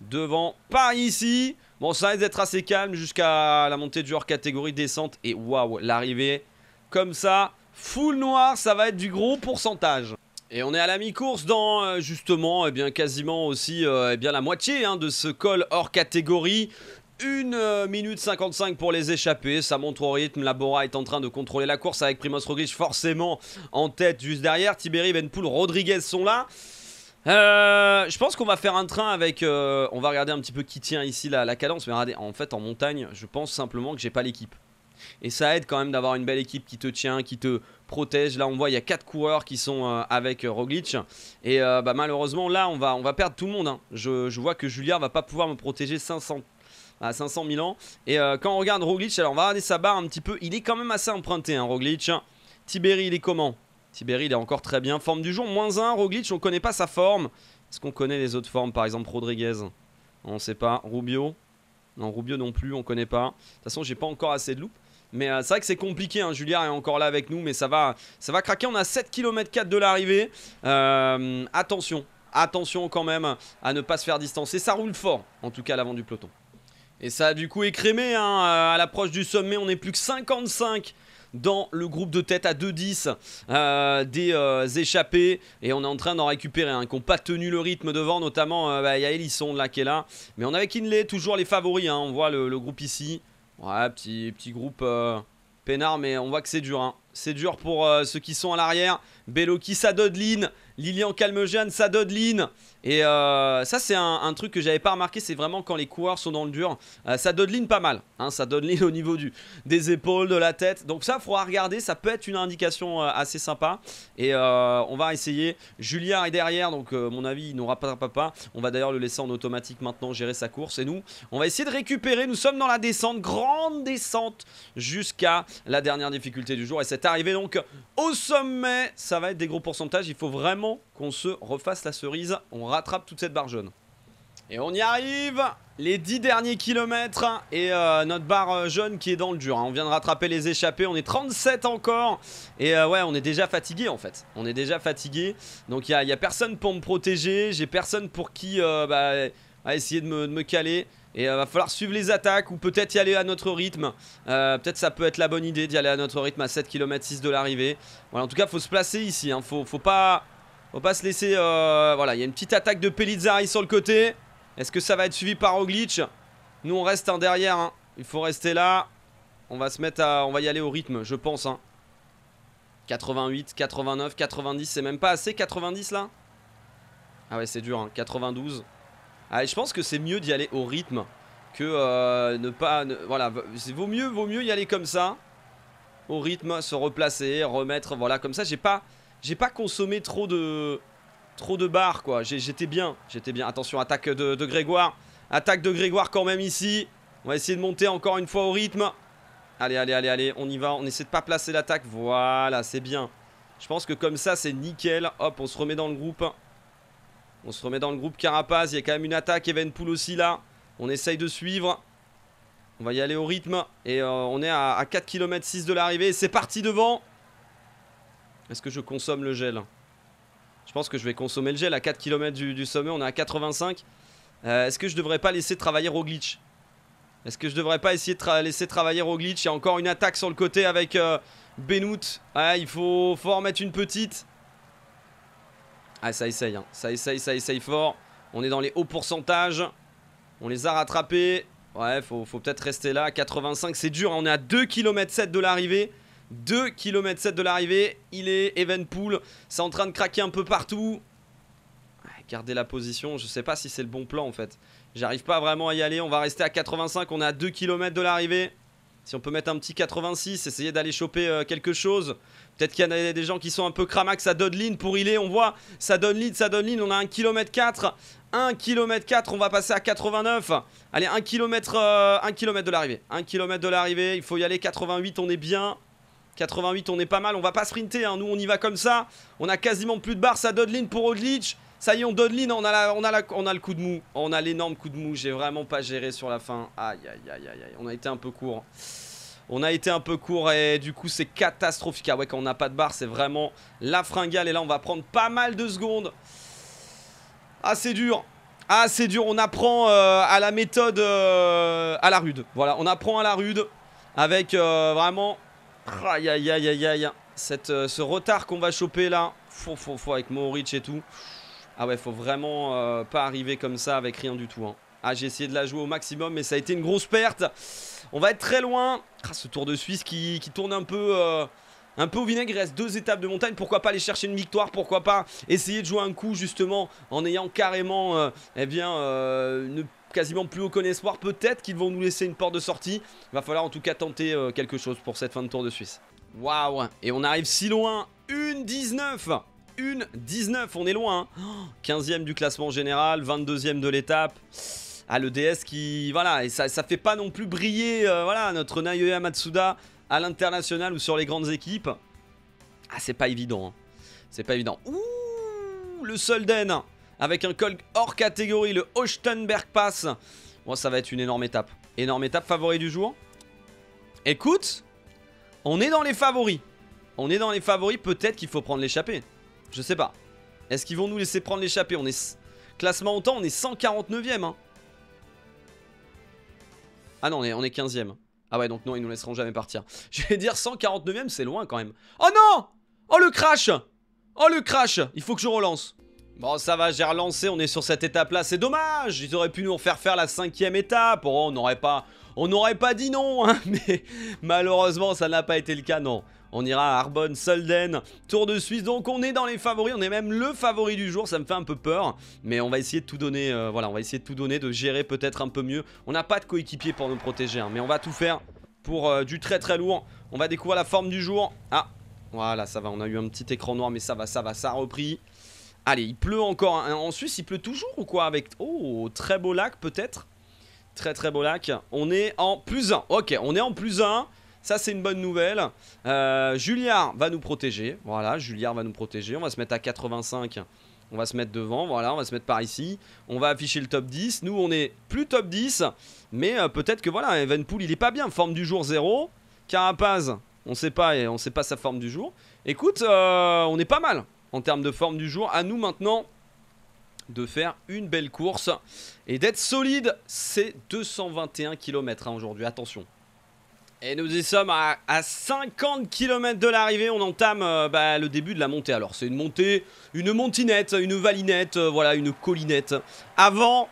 Speaker 1: devant par ici. Bon, ça risque d'être assez calme jusqu'à la montée du hors catégorie descente. Et waouh, l'arrivée comme ça, full noir, ça va être du gros pourcentage. Et on est à la mi-course dans euh, justement et eh bien, quasiment aussi euh, eh bien, la moitié hein, de ce col hors catégorie. 1 euh, minute 55 pour les échapper, ça montre au rythme, Labora est en train de contrôler la course avec Primoz Roglic forcément en tête juste derrière, Tibéry, Benpoul, Rodriguez sont là. Euh, je pense qu'on va faire un train avec... Euh, on va regarder un petit peu qui tient ici la, cadence. Mais regardez, en fait, en montagne, je pense simplement que j'ai pas l'équipe. Et ça aide quand même d'avoir une belle équipe qui te tient, qui te protège. Là, on voit, il y a 4 coureurs qui sont euh, avec Roglic. Et bah, malheureusement, là, on va, on va perdre tout le monde. Hein. Je, vois que Julien va pas pouvoir me protéger 500 à 500 000 ans. Et quand on regarde Roglic, alors on va regarder sa barre un petit peu. Il est quand même assez emprunté, hein, Roglic. Tiberi, il est comment Sibéry, il est encore très bien. Forme du jour, moins 1. Roglic, on ne connaît pas sa forme. Est-ce qu'on connaît les autres formes Par exemple, Rodriguez. On ne sait pas. Rubio. Non, Rubio non plus, on ne connaît pas. De toute façon, j'ai pas encore assez de loupe. Mais euh, c'est vrai que c'est compliqué, hein. Julien est encore là avec nous, mais ça va, ça va craquer. On a 7 km 4 de l'arrivée. Euh, attention, attention quand même à ne pas se faire distancer. Ça roule fort, en tout cas à l'avant du peloton. Et ça a du coup écrémé hein, euh, à l'approche du sommet. On n'est plus que 55 dans le groupe de tête à 2-10 euh, des euh, échappés. Et on est en train d'en récupérer, un qui n'ont pas tenu le rythme devant, notamment euh, bah, il y a Ellison qui est là. Mais on avait Kinley, toujours les favoris, hein. on voit le, groupe ici. Ouais, petit, petit groupe peinard, mais on voit que c'est dur. Hein. C'est dur pour ceux qui sont à l'arrière. Belloki, ça Lilian jeune, ça dodeline et euh, ça, c'est un, truc que j'avais pas remarqué, c'est vraiment quand les coureurs sont dans le dur. Euh, ça donne ligne pas mal, hein, ça donne au niveau du, des épaules, de la tête. Donc ça, il faudra regarder, ça peut être une indication euh, assez sympa. Et on va essayer. Julien est derrière, donc mon avis, il n'aura pas papa. On va d'ailleurs le laisser en automatique maintenant gérer sa course. Et nous, on va essayer de récupérer. Nous sommes dans la descente, grande descente, jusqu'à la dernière difficulté du jour. Et c'est arrivé donc au sommet, ça va être des gros pourcentages. Il faut vraiment qu'on se refasse la cerise. On rattrape toute cette barre jaune. Et on y arrive Les 10 derniers kilomètres et euh, notre barre euh, jaune qui est dans le dur. Hein. On vient de rattraper les échappés, on est 37 encore. Et euh, ouais, on est déjà fatigué en fait. On est déjà fatigué. Donc il n'y a, personne pour me protéger, j'ai personne pour qui bah, à essayer de me, caler. Et il va falloir suivre les attaques ou peut-être y aller à notre rythme. peut-être ça peut être la bonne idée d'y aller à notre rythme à 7 km 6 de l'arrivée. Voilà, en tout cas, faut se placer ici. Hein. Faut, faut, pas, faut pas se laisser... Euh, voilà, il y a une petite attaque de Pellizzari sur le côté. Est-ce que ça va être suivi par Oglitch? Nous, on reste en derrière. Hein. Il faut rester là. On va se mettre à... On va y aller au rythme, je pense. 88, 89, 90, c'est même pas assez 90 là Ah ouais c'est dur, hein. 92. Allez, ah, je pense que c'est mieux d'y aller au rythme que euh, ne pas... voilà, vaut mieux, vaut mieux y aller comme ça. Au rythme, se replacer, remettre, voilà, comme ça j'ai pas... J'ai pas consommé trop de trop de barres quoi. J'étais bien, j'étais bien. Attention, attaque de, Grégoire. Attaque de Grégoire quand même ici. On va essayer de monter encore une fois au rythme. Allez, allez, allez, allez, on y va. On essaie de pas placer l'attaque. Voilà, c'est bien. Je pense que comme ça, c'est nickel. Hop, on se remet dans le groupe. On se remet dans le groupe Carapaz. Il y a quand même une attaque. Evenpool aussi là. On essaye de suivre. On va y aller au rythme. Et euh, on est à, à 4 km 6 de l'arrivée. C'est parti devant. Est-ce que je consomme le gel Je pense que je vais consommer le gel. À 4 km du, sommet, on est à 85. Euh, est-ce que je devrais pas laisser travailler au glitch Est-ce que je devrais pas essayer de laisser travailler au glitch Il y a encore une attaque sur le côté avec euh, Benoît Benout. Ah, il faut, fort mettre une petite. Ah, ça essaye. Hein. Ça essaye, ça essaye fort. On est dans les hauts pourcentages. On les a rattrapés. Ouais, faut, peut-être rester là. 85, c'est dur. Hein. On est à 2 km 7 de l'arrivée. 2 km 7 de l'arrivée. Il est Evenpool. C'est en train de craquer un peu partout. Garder la position. Je sais pas si c'est le bon plan en fait. J'arrive pas vraiment à y aller. On va rester à 85. On est à 2 km de l'arrivée. Si on peut mettre un petit 86, essayer d'aller choper euh, quelque chose. Peut-être qu'il y en a des gens qui sont un peu cramax. Ça donne ligne pour il est. On voit. Ça donne ligne, ça donne ligne. On a 1 km 4. 1 km 4, on va passer à 89. Allez, 1 km, 1 km de l'arrivée. 1 km de l'arrivée, il faut y aller 88, on est bien. 88, on est pas mal, on va pas sprinter, hein. nous on y va comme ça. On a quasiment plus de barres, ça Dodlin pour Odlich. Ça y est, on Dodlin, on a, on, a on a le coup de mou. On a l'énorme coup de mou, j'ai vraiment pas géré sur la fin. Aïe, aïe, aïe, aïe, on a été un peu court. On a été un peu court et du coup c'est catastrophique. Ah ouais, quand on n'a pas de barres c'est vraiment la fringale. Et là, on va prendre pas mal de secondes. Ah, c'est dur. Ah, c'est dur. On apprend euh, à la méthode euh, à la rude. Voilà, on apprend à la rude avec euh, vraiment Aïe aïe aïe aïe aïe. Cette, euh, ce retard qu'on va choper là. Faut, faut, faut avec Moritz et tout. Ah ouais, faut vraiment euh, pas arriver comme ça avec rien du tout. Hein. Ah, j'ai essayé de la jouer au maximum, mais ça a été une grosse perte. On va être très loin. Ah, ce tour de Suisse qui, tourne un peu... Euh, un peu au vinaigre, il reste deux étapes de montagne. Pourquoi pas aller chercher une victoire Pourquoi pas essayer de jouer un coup justement en ayant carrément euh, eh bien, euh, quasiment plus haut que espoir. Peut-être qu'ils vont nous laisser une porte de sortie. Il va falloir en tout cas tenter euh, quelque chose pour cette fin de Tour de Suisse. Waouh Et on arrive si loin Une 19 Une 19 on est loin 15e hein. du classement général, 22e de l'étape. Ah, le DS qui... Voilà, et ça, ne fait pas non plus briller voilà, notre Nayoya Matsuda à l'international ou sur les grandes équipes. Ah, c'est pas évident. Hein. C'est pas évident. Ouh, le Solden avec un col hors catégorie, le Hochtenberg Pass. bon, ça va être une énorme étape. Énorme étape favori du jour. Écoute, on est dans les favoris. On est dans les favoris. Peut-être qu'il faut prendre l'échappée. Je sais pas. Est-ce qu'ils vont nous laisser prendre l'échappée On est classement autant, on est 149ème. Hein. Ah non, on est, on est 15ème. Ah ouais, donc non, ils nous laisseront jamais partir. Je vais dire 149ème, c'est loin quand même. Oh non Oh le crash Oh le crash Il faut que je relance. Bon ça va, j'ai relancé, on est sur cette étape là, c'est dommage Ils auraient pu nous refaire faire la cinquième étape, oh, on n'aurait pas... On n'aurait pas dit non, hein, mais malheureusement ça n'a pas été le cas, non on ira à Arbonne, Solden, Tour de Suisse. Donc on est dans les favoris, on est même le favori du jour, ça me fait un peu peur. Mais on va essayer de tout donner, euh, voilà, on va essayer de tout donner, de gérer peut-être un peu mieux. On n'a pas de coéquipier pour nous protéger, hein, mais on va tout faire pour euh, du très très lourd. On va découvrir la forme du jour. Ah, voilà, ça va, on a eu un petit écran noir, mais ça va, ça va, ça a repris. Allez, il pleut encore. Hein. En Suisse, il pleut toujours ou quoi avec... Oh, très beau lac peut-être Très très beau lac. On est en plus 1. Ok, on est en plus 1. Ça, c'est une bonne nouvelle. Euh, Juliard va nous protéger. Voilà, Juliard va nous protéger. On va se mettre à 85. On va se mettre devant, voilà, on va se mettre par ici. On va afficher le top 10. Nous, on est plus top 10, mais euh, peut-être que voilà, Evenpool, il est pas bien. Forme du jour 0. Carapaz, on sait pas, et on sait pas sa forme du jour. Écoute, euh, on est pas mal en termes de forme du jour. À nous maintenant de faire une belle course et d'être solide. C'est 221 km hein, aujourd'hui, attention. Et nous y sommes à, 50 km de l'arrivée, on entame euh, bah, le début de la montée. Alors c'est une montée, une montinette, une valinette, euh, voilà, une collinette. Avant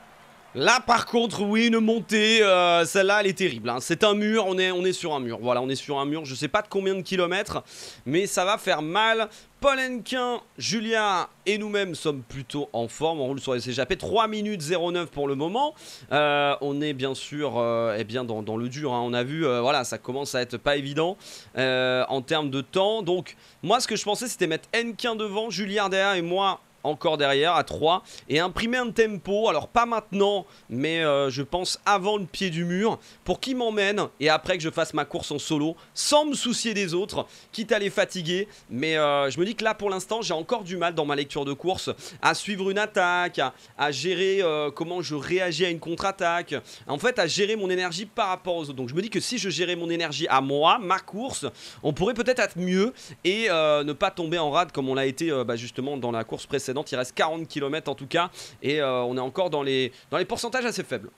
Speaker 1: Là, par contre, oui, une montée, euh, celle-là, elle est terrible. Hein. C'est un mur, on est, on est sur un mur. Voilà, on est sur un mur, je ne sais pas de combien de kilomètres, mais ça va faire mal. Paul julien Julia et nous-mêmes sommes plutôt en forme. On roule sur les CJP. 3 minutes 09 pour le moment. Euh, on est bien sûr euh, eh bien dans, le dur. Hein. On a vu, voilà, ça commence à être pas évident en termes de temps. Donc, moi, ce que je pensais, c'était mettre Henquin devant, Julia derrière et moi encore derrière à 3 et imprimer un tempo, alors pas maintenant mais euh, je pense avant le pied du mur pour qu'il m'emmène et après que je fasse ma course en solo sans me soucier des autres, quitte à les fatiguer mais euh, je me dis que là pour l'instant j'ai encore du mal dans ma lecture de course à suivre une attaque, à, gérer euh, comment je réagis à une contre-attaque en fait à gérer mon énergie par rapport aux autres, donc je me dis que si je gérais mon énergie à moi, ma course, on pourrait peut-être être mieux et ne pas tomber en rade comme on l'a été bah, justement dans la course précédente il reste 40 km en tout cas. Et euh, on est encore dans les, dans les pourcentages assez faibles.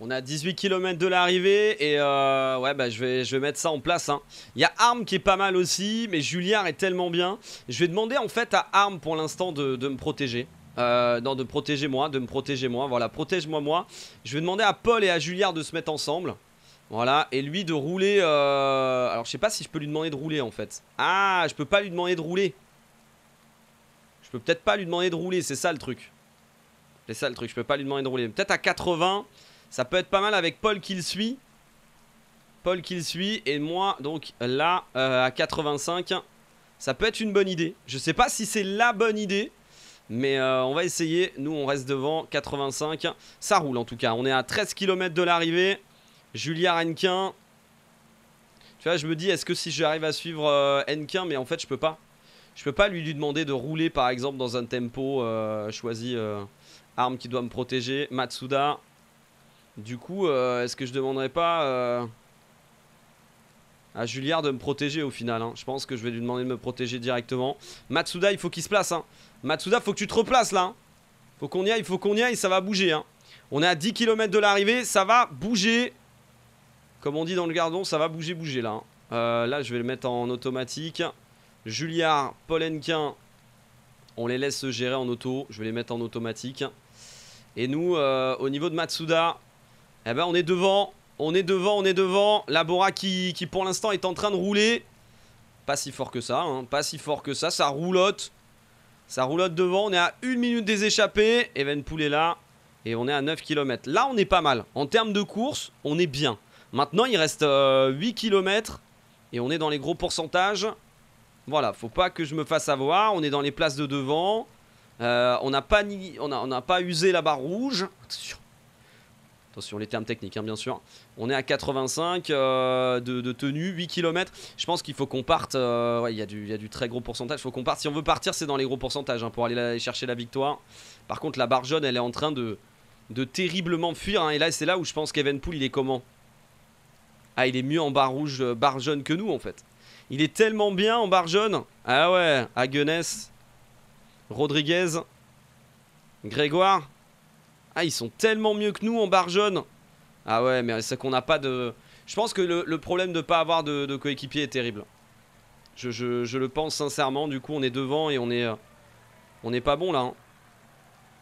Speaker 1: On a 18 km de l'arrivée et euh, ouais bah je vais, je vais mettre ça en place. Hein. Il y a Arm qui est pas mal aussi, mais Juliard est tellement bien. Je vais demander en fait à Arm pour l'instant de, me protéger. Euh, non, de protéger moi, de me protéger moi. Voilà, protège-moi moi. Je vais demander à Paul et à Julliard de se mettre ensemble. Voilà, et lui de rouler... Alors je sais pas si je peux lui demander de rouler en fait. Ah, je peux pas lui demander de rouler peux peut-être pas lui demander de rouler, c'est ça le truc. C'est ça le truc, je peux pas lui demander de rouler. Peut-être à 80, ça peut être pas mal avec Paul qui le suit. Paul qui le suit et moi donc là euh, à 85. Ça peut être une bonne idée. Je sais pas si c'est la bonne idée. Mais euh, on va essayer. Nous, on reste devant. 85. Ça roule en tout cas. On est à 13 km de l'arrivée. Julia Renquin. Tu vois, je me dis, est-ce que si j'arrive à suivre euh, Mais en fait, je peux pas. Je peux pas lui, demander de rouler par exemple dans un tempo euh, choisi euh, arme qui doit me protéger, Matsuda. Du coup, euh, est-ce que je demanderais pas à Juliard de me protéger au final hein. Je pense que je vais lui demander de me protéger directement. Matsuda, il faut qu'il se place. Matsuda, hein. Matsuda, faut que tu te replaces là. Hein. Faut qu'on y aille, faut qu'on y aille, ça va bouger. On est à 10 km de l'arrivée, ça va bouger. Comme on dit dans le gardon, ça va bouger, bouger là. là, je vais le mettre en automatique. Julliard, Paul on les laisse gérer en auto. Je vais les mettre en automatique. Et nous, euh, au niveau de Matsuda, eh ben on est devant. On est devant, on est devant. Labora qui, qui pour l'instant est en train de rouler. Pas si fort que ça, hein. pas si fort que ça. Ça roulotte. Ça roulotte devant. On est à une minute des échappées. Evenpool est là. Et on est à 9 km. Là, on est pas mal. En termes de course, on est bien. Maintenant, il reste 8 euh, km. Et on est dans les gros pourcentages. Voilà, faut pas que je me fasse avoir. On est dans les places de devant. Euh, on n'a pas, on, a, on pas usé la barre rouge. Attention. les termes techniques, hein, bien sûr. On est à 85 euh, de, tenue, 8 km. Je pense qu'il faut qu'on parte. Euh, il y, a du très gros pourcentage. Il faut qu'on parte. Si on veut partir, c'est dans les gros pourcentages hein, pour aller chercher la victoire. Par contre, la barre jaune, elle est en train de, terriblement fuir. Hein. et là, c'est là où je pense qu'Evenpool, il est comment Ah, il est mieux en barre rouge, barre jaune que nous, en fait. Il est tellement bien en barre jaune. Ah ouais, Aguenès, Rodriguez, Grégoire. Ah, ils sont tellement mieux que nous en barre jaune. Ah ouais, mais c'est qu'on n'a pas de... Je pense que le, problème de ne pas avoir de, coéquipier est terrible. Je, je, le pense sincèrement. Du coup, on est devant et on est... Euh, on n'est pas bon là. Hein.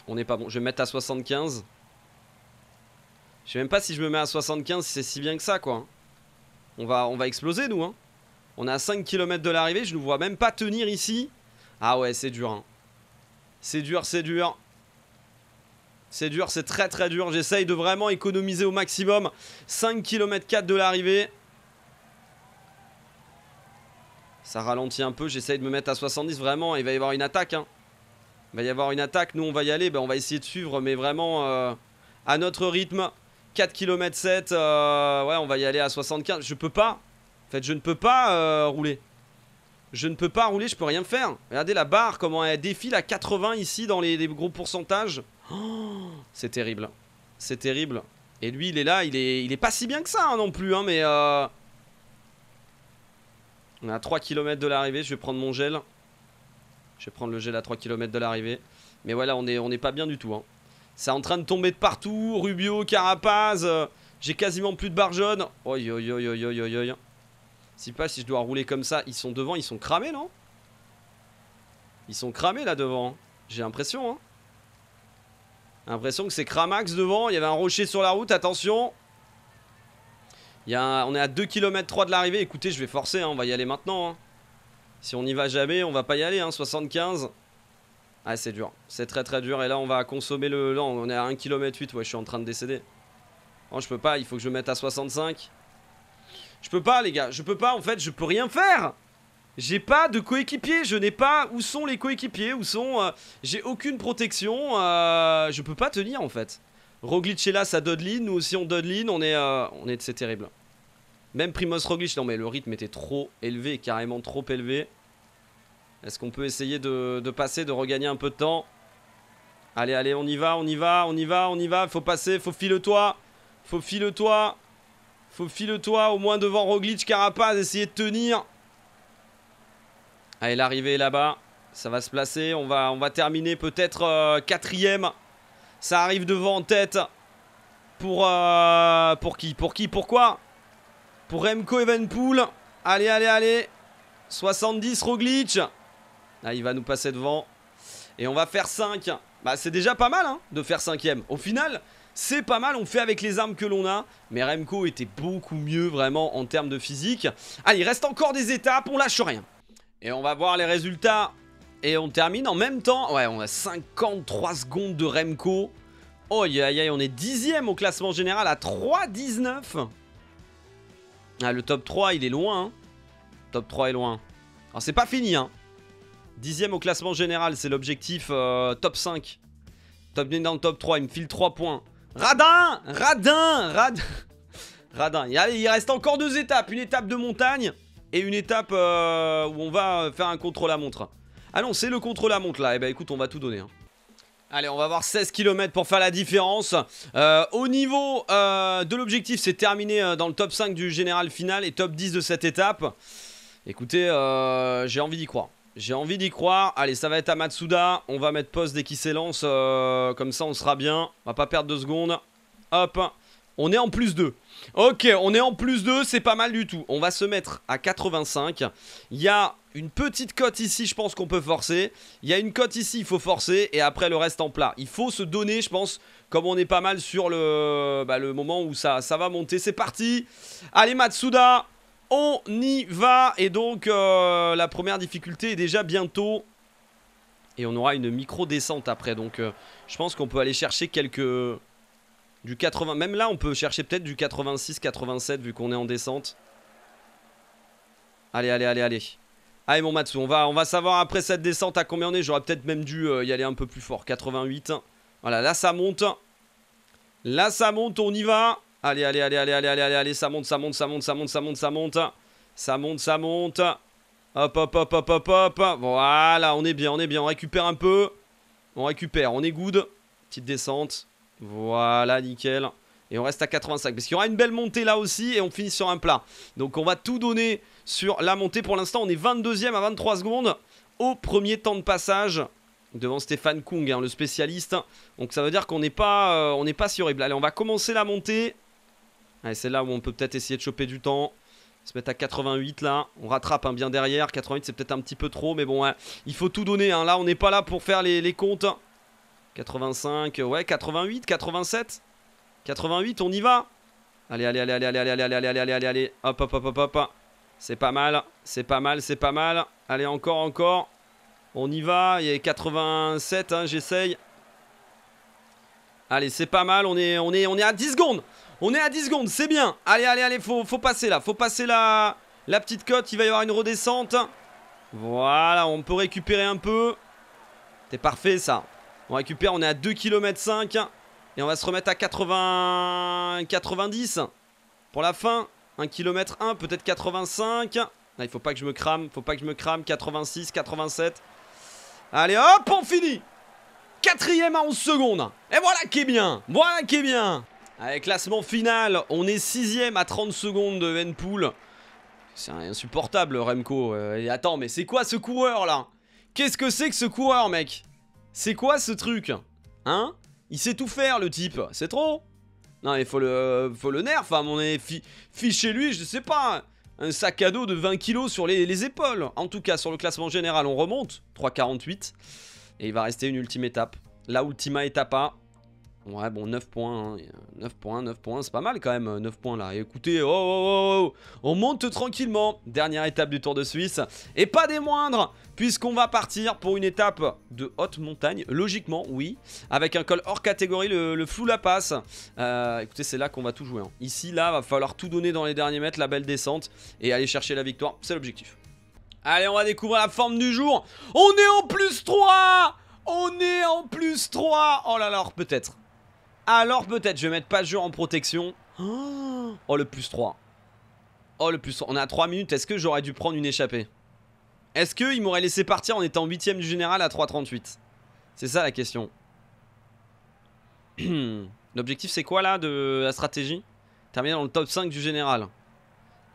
Speaker 1: On n'est pas bon. Je vais me mettre à 75. Je sais même pas si je me mets à 75, si c'est si bien que ça, quoi. On va, on va exploser, nous, hein. On a à 5 km de l'arrivée. Je ne vois même pas tenir ici. Ah ouais, c'est dur. Hein. C'est dur, c'est dur. C'est dur, c'est très très dur. J'essaye de vraiment économiser au maximum. 5 km 4 de l'arrivée. Ça ralentit un peu. J'essaye de me mettre à 70. Vraiment, il va y avoir une attaque. Hein. Il va y avoir une attaque. Nous, on va y aller. Ben, on va essayer de suivre, mais vraiment euh, à notre rythme. 4 km 7. ouais, on va y aller à 75. Je peux pas. En fait, je ne peux pas euh, rouler. Je ne peux pas rouler, je peux rien faire. Regardez la barre, comment elle défile à 80 ici dans les, gros pourcentages. Oh, c'est terrible. C'est terrible. Et lui, il est là, il est, il est pas si bien que ça hein, non plus, hein, mais... Euh, on est à 3 km de l'arrivée, je vais prendre mon gel. Je vais prendre le gel à 3 km de l'arrivée. Mais voilà, on est, on pas bien du tout. Hein. C'est en train de tomber de partout, Rubio, Carapaz... Euh, j'ai quasiment plus de barre jaune. Aïe oi, oi, oi, oi, oi, oi. Si pas, si je dois rouler comme ça, ils sont devant, ils sont cramés, non Ils sont cramés là devant. J'ai l'impression, hein. L'impression que c'est Cramax devant. Il y avait un rocher sur la route, attention. Il On est à 2 km 3 de l'arrivée. Écoutez, je vais forcer, hein, on va y aller maintenant. Hein. Si on n'y va jamais, on va pas y aller, hein. 75. Ah, c'est dur. C'est très très dur. Et là, on va consommer le. Là, on est à 1 km 8. Ouais, je suis en train de décéder. Oh, je peux pas. Il faut que je mette à 65. Je peux pas, les gars. Je peux pas, en fait, je peux rien faire. J'ai pas de coéquipiers. Je n'ai pas... Où sont les coéquipiers Où sont... Euh, j'ai aucune protection. Euh, je peux pas tenir, en fait. Roglic est là, ça Dudley. Nous aussi, on Dudley. On est... Euh, on est... C'est terrible. Même Primoz Roglic... Non, mais le rythme était trop élevé. Carrément trop élevé. Est-ce qu'on peut essayer de, passer, de regagner un peu de temps Allez, allez, on y va, on y va, on y va, on y va. Faut passer, faut file-toi. Faut file-toi faut file toi au moins devant Roglic, Carapaz, essayer de tenir. Allez, ah, l'arrivée est là-bas. Ça va se placer. On va, on va terminer peut-être euh, quatrième. Ça arrive devant en tête. Pour, euh, pour qui Pour qui Pourquoi Pour Remco Evenpool. Allez, allez, allez. 70 Roglic. Ah il va nous passer devant. Et on va faire 5. Bah, c'est déjà pas mal hein, de faire cinquième. Au final, c'est pas mal, on fait avec les armes que l'on a. Mais Remco était beaucoup mieux vraiment en termes de physique. Allez, ah, il reste encore des étapes, on lâche rien. Et on va voir les résultats. Et on termine en même temps. Ouais, on a 53 secondes de Remco. Oh, aïe aïe on est dixième au classement général à 3,19. Ah, le top 3, il est loin. Hein. Top 3 est loin. Alors, c'est pas fini. Hein. Dixième au classement général, c'est l'objectif euh, top 5. Top, dans le top 3, il me file 3 points. Radin Radin Radin Radin. Il reste encore deux étapes. Une étape de montagne et une étape euh, où on va euh, faire un contre-la-montre. Allons, ah c'est le contre-la-montre là. Eh ben écoute, on va tout donner. Hein. Allez, on va voir 16 km pour faire la différence. Euh, au niveau de l'objectif, c'est terminé dans le top 5 du général final et top 10 de cette étape. Écoutez, j'ai envie d'y croire. J'ai envie d'y croire. Allez, ça va être à Matsuda. On va mettre pause dès qu'il s'élance. Euh, comme ça, on sera bien. On va pas perdre de secondes. Hop. On est en plus 2. Ok, on est en plus 2. C'est pas mal du tout. On va se mettre à 85. Il y a une petite cote ici, je pense qu'on peut forcer. Il y a une cote ici, il faut forcer. Et après, le reste en plat. Il faut se donner, je pense, comme on est pas mal sur le, bah, le moment où ça, ça va monter. C'est parti. Allez, Matsuda. On y va et donc euh, la première difficulté est déjà bientôt et on aura une micro descente après donc euh, je pense qu'on peut aller chercher quelques du 80 même là on peut chercher peut-être du 86 87 vu qu'on est en descente. Allez allez allez allez. Allez mon Matsu, on va, on va savoir après cette descente à combien on est. J'aurais peut-être même dû euh, y aller un peu plus fort. 88. Voilà, là ça monte. Là ça monte, on y va. Allez, allez, allez, allez, allez, allez, allez, ça monte, ça monte, ça monte, ça monte, ça monte, ça monte. Ça monte, ça monte. Hop, hop, hop, hop, hop, hop. Voilà, on est bien, on est bien. On récupère un peu. On récupère, on est good. Petite descente. Voilà, nickel. Et on reste à 85. Parce qu'il y aura une belle montée là aussi et on finit sur un plat. Donc on va tout donner sur la montée. Pour l'instant, on est 22ème à 23 secondes au premier temps de passage devant Stéphane Kung, hein, le spécialiste. Donc ça veut dire qu'on n'est pas, euh, on n'est pas Allez, on va commencer la montée. Allez, c'est là où on peut peut-être essayer de choper du temps. Se mettre à 88 là, on rattrape hein, bien derrière, 88 c'est peut-être un petit peu trop mais bon il faut tout donner, hein. là on n'est pas là pour faire les, comptes 85, euh, ouais 88, 87 88 on y va Allez, allez, allez, allez, allez, allez, allez, allez, allez, allez, allez, hop, hop, hop, hop, hop. C'est pas mal, c'est pas mal, c'est pas mal. Allez, encore, encore. On y va, il y a 87, hein, j'essaye. Allez, c'est pas mal, on est, on, est, on est à 10 secondes. On est à 10 secondes, c'est bien. Allez, allez, allez, faut, faut passer là. Faut passer la, la petite cote. Il va y avoir une redescente. Voilà, on peut récupérer un peu. C'est parfait ça. On récupère, on est à 2 km 5. Et on va se remettre à 80... 90 pour la fin. 1 km 1, peut-être 85. Là, il faut pas que je me crame, faut pas que je me crame. 86, 87. Allez, hop, on finit Quatrième à 11 secondes. Et voilà qui est bien, voilà qui est bien. Allez, classement final, on est 6ème à 30 secondes de Venpool. C'est insupportable Remco. Euh, attends, mais c'est quoi ce coureur là Qu'est-ce que c'est que ce coureur mec C'est quoi ce truc Hein Il sait tout faire le type, c'est trop Non mais faut le, faut le nerf, on hein, mon fiché Fichez lui, je sais pas un sac à dos de 20 kilos sur les, épaules. En tout cas, sur le classement général, on remonte. 3,48. Et il va rester une ultime étape. La ultima étapa. Ouais, bon, 9 points, 9 hein. points, 9 points, c'est pas mal quand même, 9 euh, points là. Et écoutez, oh oh, oh, oh, oh, on monte tranquillement. Dernière étape du Tour de Suisse, et pas des moindres, puisqu'on va partir pour une étape de haute montagne, logiquement, oui, avec un col hors catégorie, le, flou la passe. Euh, écoutez, c'est là qu'on va tout jouer. Hein. Ici, là, va falloir tout donner dans les derniers mètres, la belle descente, et aller chercher la victoire, c'est l'objectif. Allez, on va découvrir la forme du jour. On est en plus 3 on est en plus 3 Oh là là, peut-être. Alors peut-être, je vais mettre pas en protection. Oh, le plus 3. Oh, le plus 3. On a 3 minutes. Est-ce que j'aurais dû prendre une échappée Est-ce qu'il m'aurait laissé partir en étant 8ème du général à 3,38 C'est ça la question. L'objectif, c'est quoi là de la stratégie Terminer dans le top 5 du général.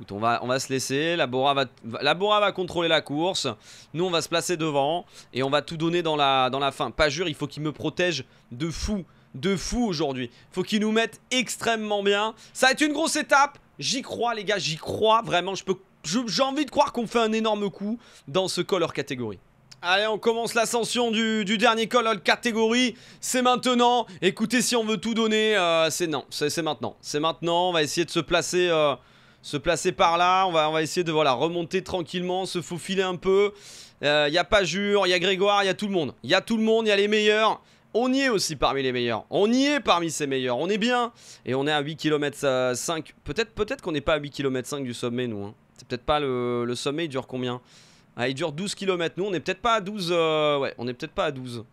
Speaker 1: on va, on va se laisser. La Bora va, contrôler la course. Nous, on va se placer devant. Et on va tout donner dans la, dans la fin. Pas il faut qu'il me protège de fou de fou aujourd'hui. Faut qu'ils nous mettent extrêmement bien. Ça va être une grosse étape. J'y crois, les gars, j'y crois vraiment. j'ai envie de croire qu'on fait un énorme coup dans ce color catégorie. Allez, on commence l'ascension du, dernier call catégorie. C'est maintenant. Écoutez, si on veut tout donner, euh, c'est non. C'est maintenant. C'est maintenant. On va essayer de se placer, euh, se placer par là. On va, on va essayer de voilà, remonter tranquillement, se faufiler un peu. Il euh, n'y y a Jure il y a Grégoire, il y a tout le monde. Il y a tout le monde, il y a les meilleurs on y est aussi parmi les meilleurs. On y est parmi ces meilleurs. On est bien. Et on est à 8 km 5. Peut-être peut, qu'on n'est pas à 8 km 5 du sommet, nous. Hein. C'est peut-être pas le, le, sommet, il dure combien ah, Il dure 12 km. Nous, on n'est peut-être pas à 12. Euh, ouais, on n'est peut-être pas à 12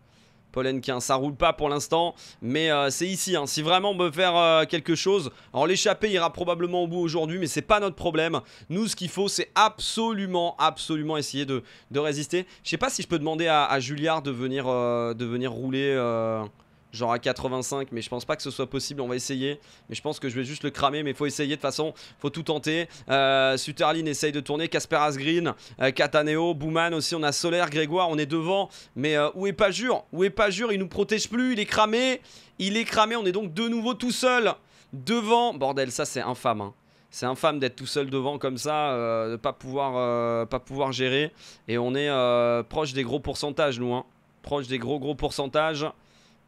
Speaker 1: qui hein, ça roule pas pour l'instant, mais euh, c'est ici. Hein. Si vraiment on veut faire euh, quelque chose, alors l'échappée ira probablement au bout aujourd'hui, mais c'est pas notre problème. Nous, ce qu'il faut, c'est absolument, absolument essayer de, résister. Je sais pas si je peux demander à, Juliard de venir, euh, de venir rouler genre à 85, mais je pense pas que ce soit possible, on va essayer, mais je pense que je vais juste le cramer, mais faut essayer de toute façon, faut tout tenter, euh, essaye de tourner, Casper Asgreen, euh, Cataneo, Bouman aussi, on a Solaire, Grégoire, on est devant, mais euh, où est jure Où est jure Il nous protège plus, il est cramé, il est cramé, on est donc de nouveau tout seul, devant, bordel, ça c'est infâme, hein. C'est infâme d'être tout seul devant comme ça, euh, de pas pouvoir, pas pouvoir gérer. Et on est proche des gros pourcentages, nous. Hein. Proche des gros gros pourcentages.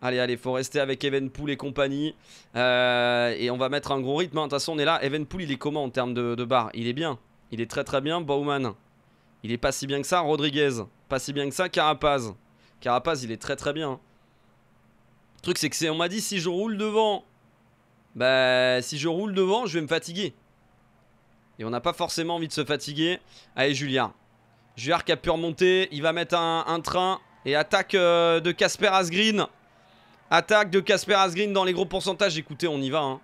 Speaker 1: Allez, allez, faut rester avec Evenpool et compagnie. Euh, et on va mettre un gros rythme. Hein. De toute façon, on est là. Evenpool, il est comment en termes de, de barre Il est bien. Il est très très bien. Bowman, il est pas si bien que ça. Rodriguez, pas si bien que ça. Carapaz, Carapaz, il est très très bien. Le truc, c'est que on m'a dit si je roule devant, bah si je roule devant, je vais me fatiguer. Et on n'a pas forcément envie de se fatiguer. Allez, Julien. Julien qui a pu remonter. Il va mettre un, train. Et attaque euh, de Casper Asgreen. Attaque de Casper Asgreen dans les gros pourcentages. Écoutez, on y va. Hein.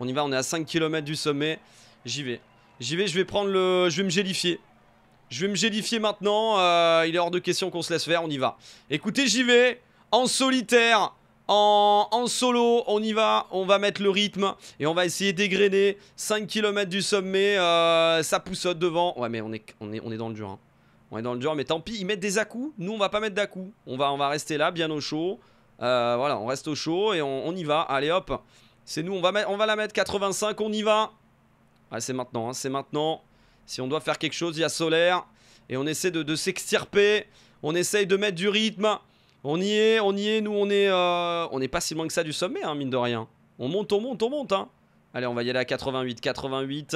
Speaker 1: On y va, on est à 5 km du sommet. J'y vais. J'y vais, je vais prendre le... Je vais me gélifier. Je vais me gélifier maintenant. Euh, il est hors de question qu'on se laisse faire, on y va. Écoutez, j'y vais. En solitaire. En, solo, on y va, on va mettre le rythme et on va essayer d'égrener 5 km du sommet, euh, ça poussote devant. Ouais mais on est, est, on est dans le dur. Hein. On est dans le dur mais tant pis, ils mettent des à -coups. Nous on va pas mettre dà -coups. On va, on va rester là bien au chaud. Euh, voilà, on reste au chaud et on, y va. Allez hop, c'est nous, on va, on va la mettre 85, on y va. Ah, c'est maintenant, hein, c'est maintenant. Si on doit faire quelque chose, il y a solaire. Et on essaie de, s'extirper. On essaye de mettre du rythme. On y est, on y est. Nous, on est, euh, on n'est pas si loin que ça du sommet, hein, mine de rien. On monte, on monte, on monte. Hein. Allez, on va y aller à 88, 88.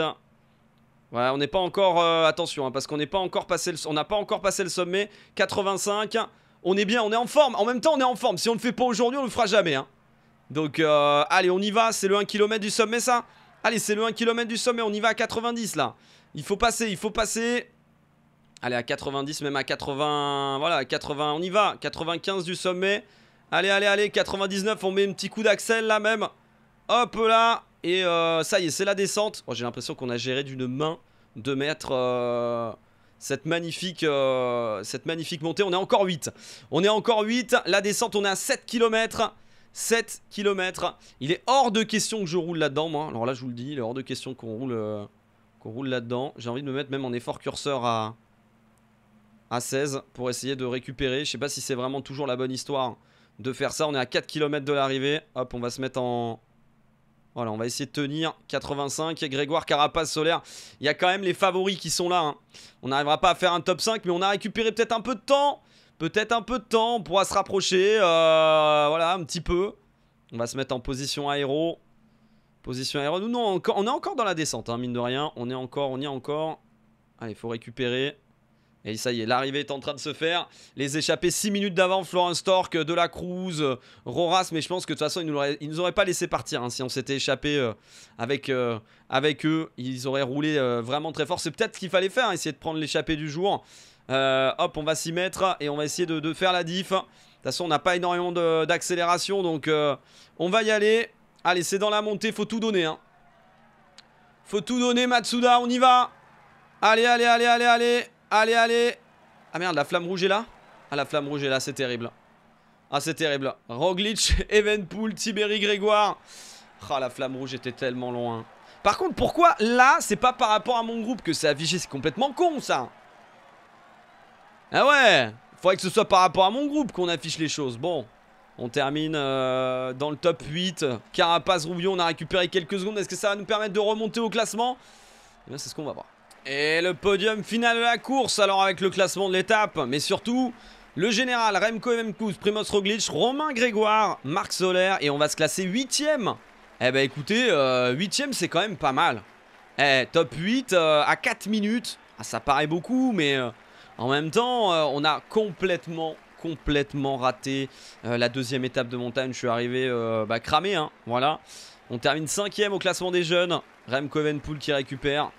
Speaker 1: Ouais, on n'est pas encore... Euh, attention, hein, parce qu'on n'est pas encore passé n'a pas encore passé le sommet. 85. On est bien, on est en forme. En même temps, on est en forme. Si on ne le fait pas aujourd'hui, on le fera jamais. Hein. Donc, euh, allez, on y va. C'est le 1 km du sommet, ça Allez, c'est le 1 km du sommet. On y va à 90, là. Il faut passer, il faut passer. Allez, à 90, même à 80... Voilà, 80, on y va. 95 du sommet. Allez, allez, allez, 99. On met un petit coup d'accel, là, même. Hop, là. Et euh, ça y est, c'est la descente. Oh, J'ai l'impression qu'on a géré d'une main de mètres... Euh, cette magnifique, euh, cette magnifique montée. On est encore 8. On est encore 8. La descente, on est à 7 km. 7 km. Il est hors de question que je roule là-dedans, moi. Alors là, je vous le dis, il est hors de question qu'on roule, euh, qu'on roule là-dedans. J'ai envie de me mettre même en effort curseur à, à 16 pour essayer de récupérer. Je ne sais pas si c'est vraiment toujours la bonne histoire de faire ça. On est à 4 km de l'arrivée. Hop, on va se mettre en, voilà, on va essayer de tenir. 85, Grégoire, Carapace, Solaire. Il y a quand même les favoris qui sont là. Hein. On n'arrivera pas à faire un top 5, mais on a récupéré peut-être un peu de temps. Peut-être un peu de temps. On pourra se rapprocher. Euh, voilà, un petit peu. On va se mettre en position aéro. Position aéro. Nous, non, on, est encore dans la descente, hein, mine de rien. On est encore, on y est encore. Allez, il faut récupérer. Et ça y est, l'arrivée est en train de se faire. Les échappés 6 minutes d'avant, Florence Torque, De La Cruz, euh, Roras. Mais je pense que de toute façon, ils ne nous, auraient pas laissé partir. Hein, si on s'était échappé euh, avec, euh, avec eux, ils auraient roulé vraiment très fort. C'est peut-être ce qu'il fallait faire, hein, essayer de prendre l'échappée du jour. hop, on va s'y mettre et on va essayer de, faire la diff. De toute façon, on n'a pas énormément d'accélération. Donc, on va y aller. Allez, c'est dans la montée, faut tout donner. Hein. Faut tout donner, Matsuda, on y va. Allez, allez, allez, allez, allez. Allez, allez Ah merde, la flamme rouge est là Ah, la flamme rouge est là, c'est terrible. Ah, c'est terrible. Roglic, Evenpool, Tiberi Grégoire. Ah, la flamme rouge était tellement loin. Par contre, pourquoi là, c'est pas par rapport à mon groupe que c'est affiché C'est complètement con, ça. Ah ouais Faudrait que ce soit par rapport à mon groupe qu'on affiche les choses. Bon, on termine euh, dans le top 8. Carapace, Roubion, on a récupéré quelques secondes. Est-ce que ça va nous permettre de remonter au classement Eh bien, c'est ce qu'on va voir. Et le podium final de la course, alors avec le classement de l'étape, mais surtout le général Remco Evenkous, Primoz Roglic, Romain Grégoire, Marc Soler, et on va se classer 8 Eh ben écoutez, euh, huitième 8 c'est quand même pas mal. Eh, top 8 euh, à 4 minutes, ah, ça paraît beaucoup, mais euh, en même temps, on a complètement complètement raté la deuxième étape de montagne. Je suis arrivé bah, cramé, hein, voilà. On termine cinquième au classement des jeunes. Remco Evenpool qui récupère.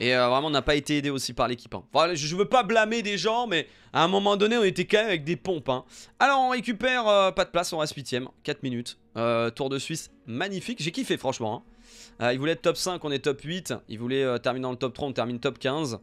Speaker 1: Et euh, vraiment, on n'a pas été aidé aussi par l'équipe. Hein. Je ne veux pas blâmer des gens, mais à un moment donné, on était quand même avec des pompes. Hein. Alors, on récupère, euh, pas de place, on reste 8ème. 4 minutes. Euh, tour de Suisse, magnifique. J'ai kiffé, franchement. Hein. il voulait être top 5, on est top 8. Il voulait terminer dans le top 3, on termine top 15.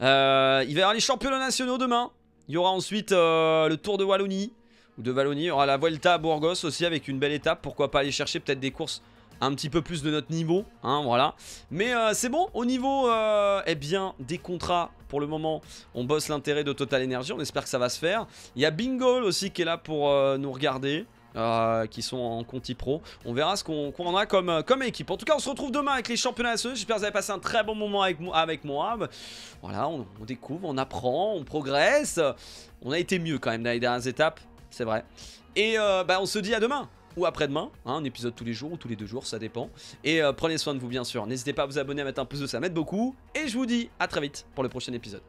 Speaker 1: il va y avoir les championnats nationaux demain. Il y aura ensuite le tour de Wallonie. Ou de Wallonie. Il y aura la Vuelta à Burgos aussi avec une belle étape. Pourquoi pas aller chercher peut-être des courses un petit peu plus de notre niveau, hein, voilà. Mais euh, c'est bon, au niveau euh, eh bien, des contrats, pour le moment, on bosse l'intérêt de Total Energy, on espère que ça va se faire. Il y a Bingo aussi qui est là pour euh, nous regarder. qui sont en Conti Pro. On verra ce qu'on qu comme, comme, équipe. En tout cas, on se retrouve demain avec les championnats nationaux. E. J'espère que vous avez passé un très bon moment avec, avec moi. Voilà, on, découvre, on apprend, on progresse. On a été mieux quand même dans les dernières étapes, c'est vrai. Et bah, on se dit à demain ou après-demain, hein, un épisode tous les jours ou tous les deux jours, ça dépend. Et euh, prenez soin de vous bien sûr, n'hésitez pas à vous abonner, à mettre un pouce bleu, ça m'aide beaucoup. Et je vous dis à très vite pour le prochain épisode.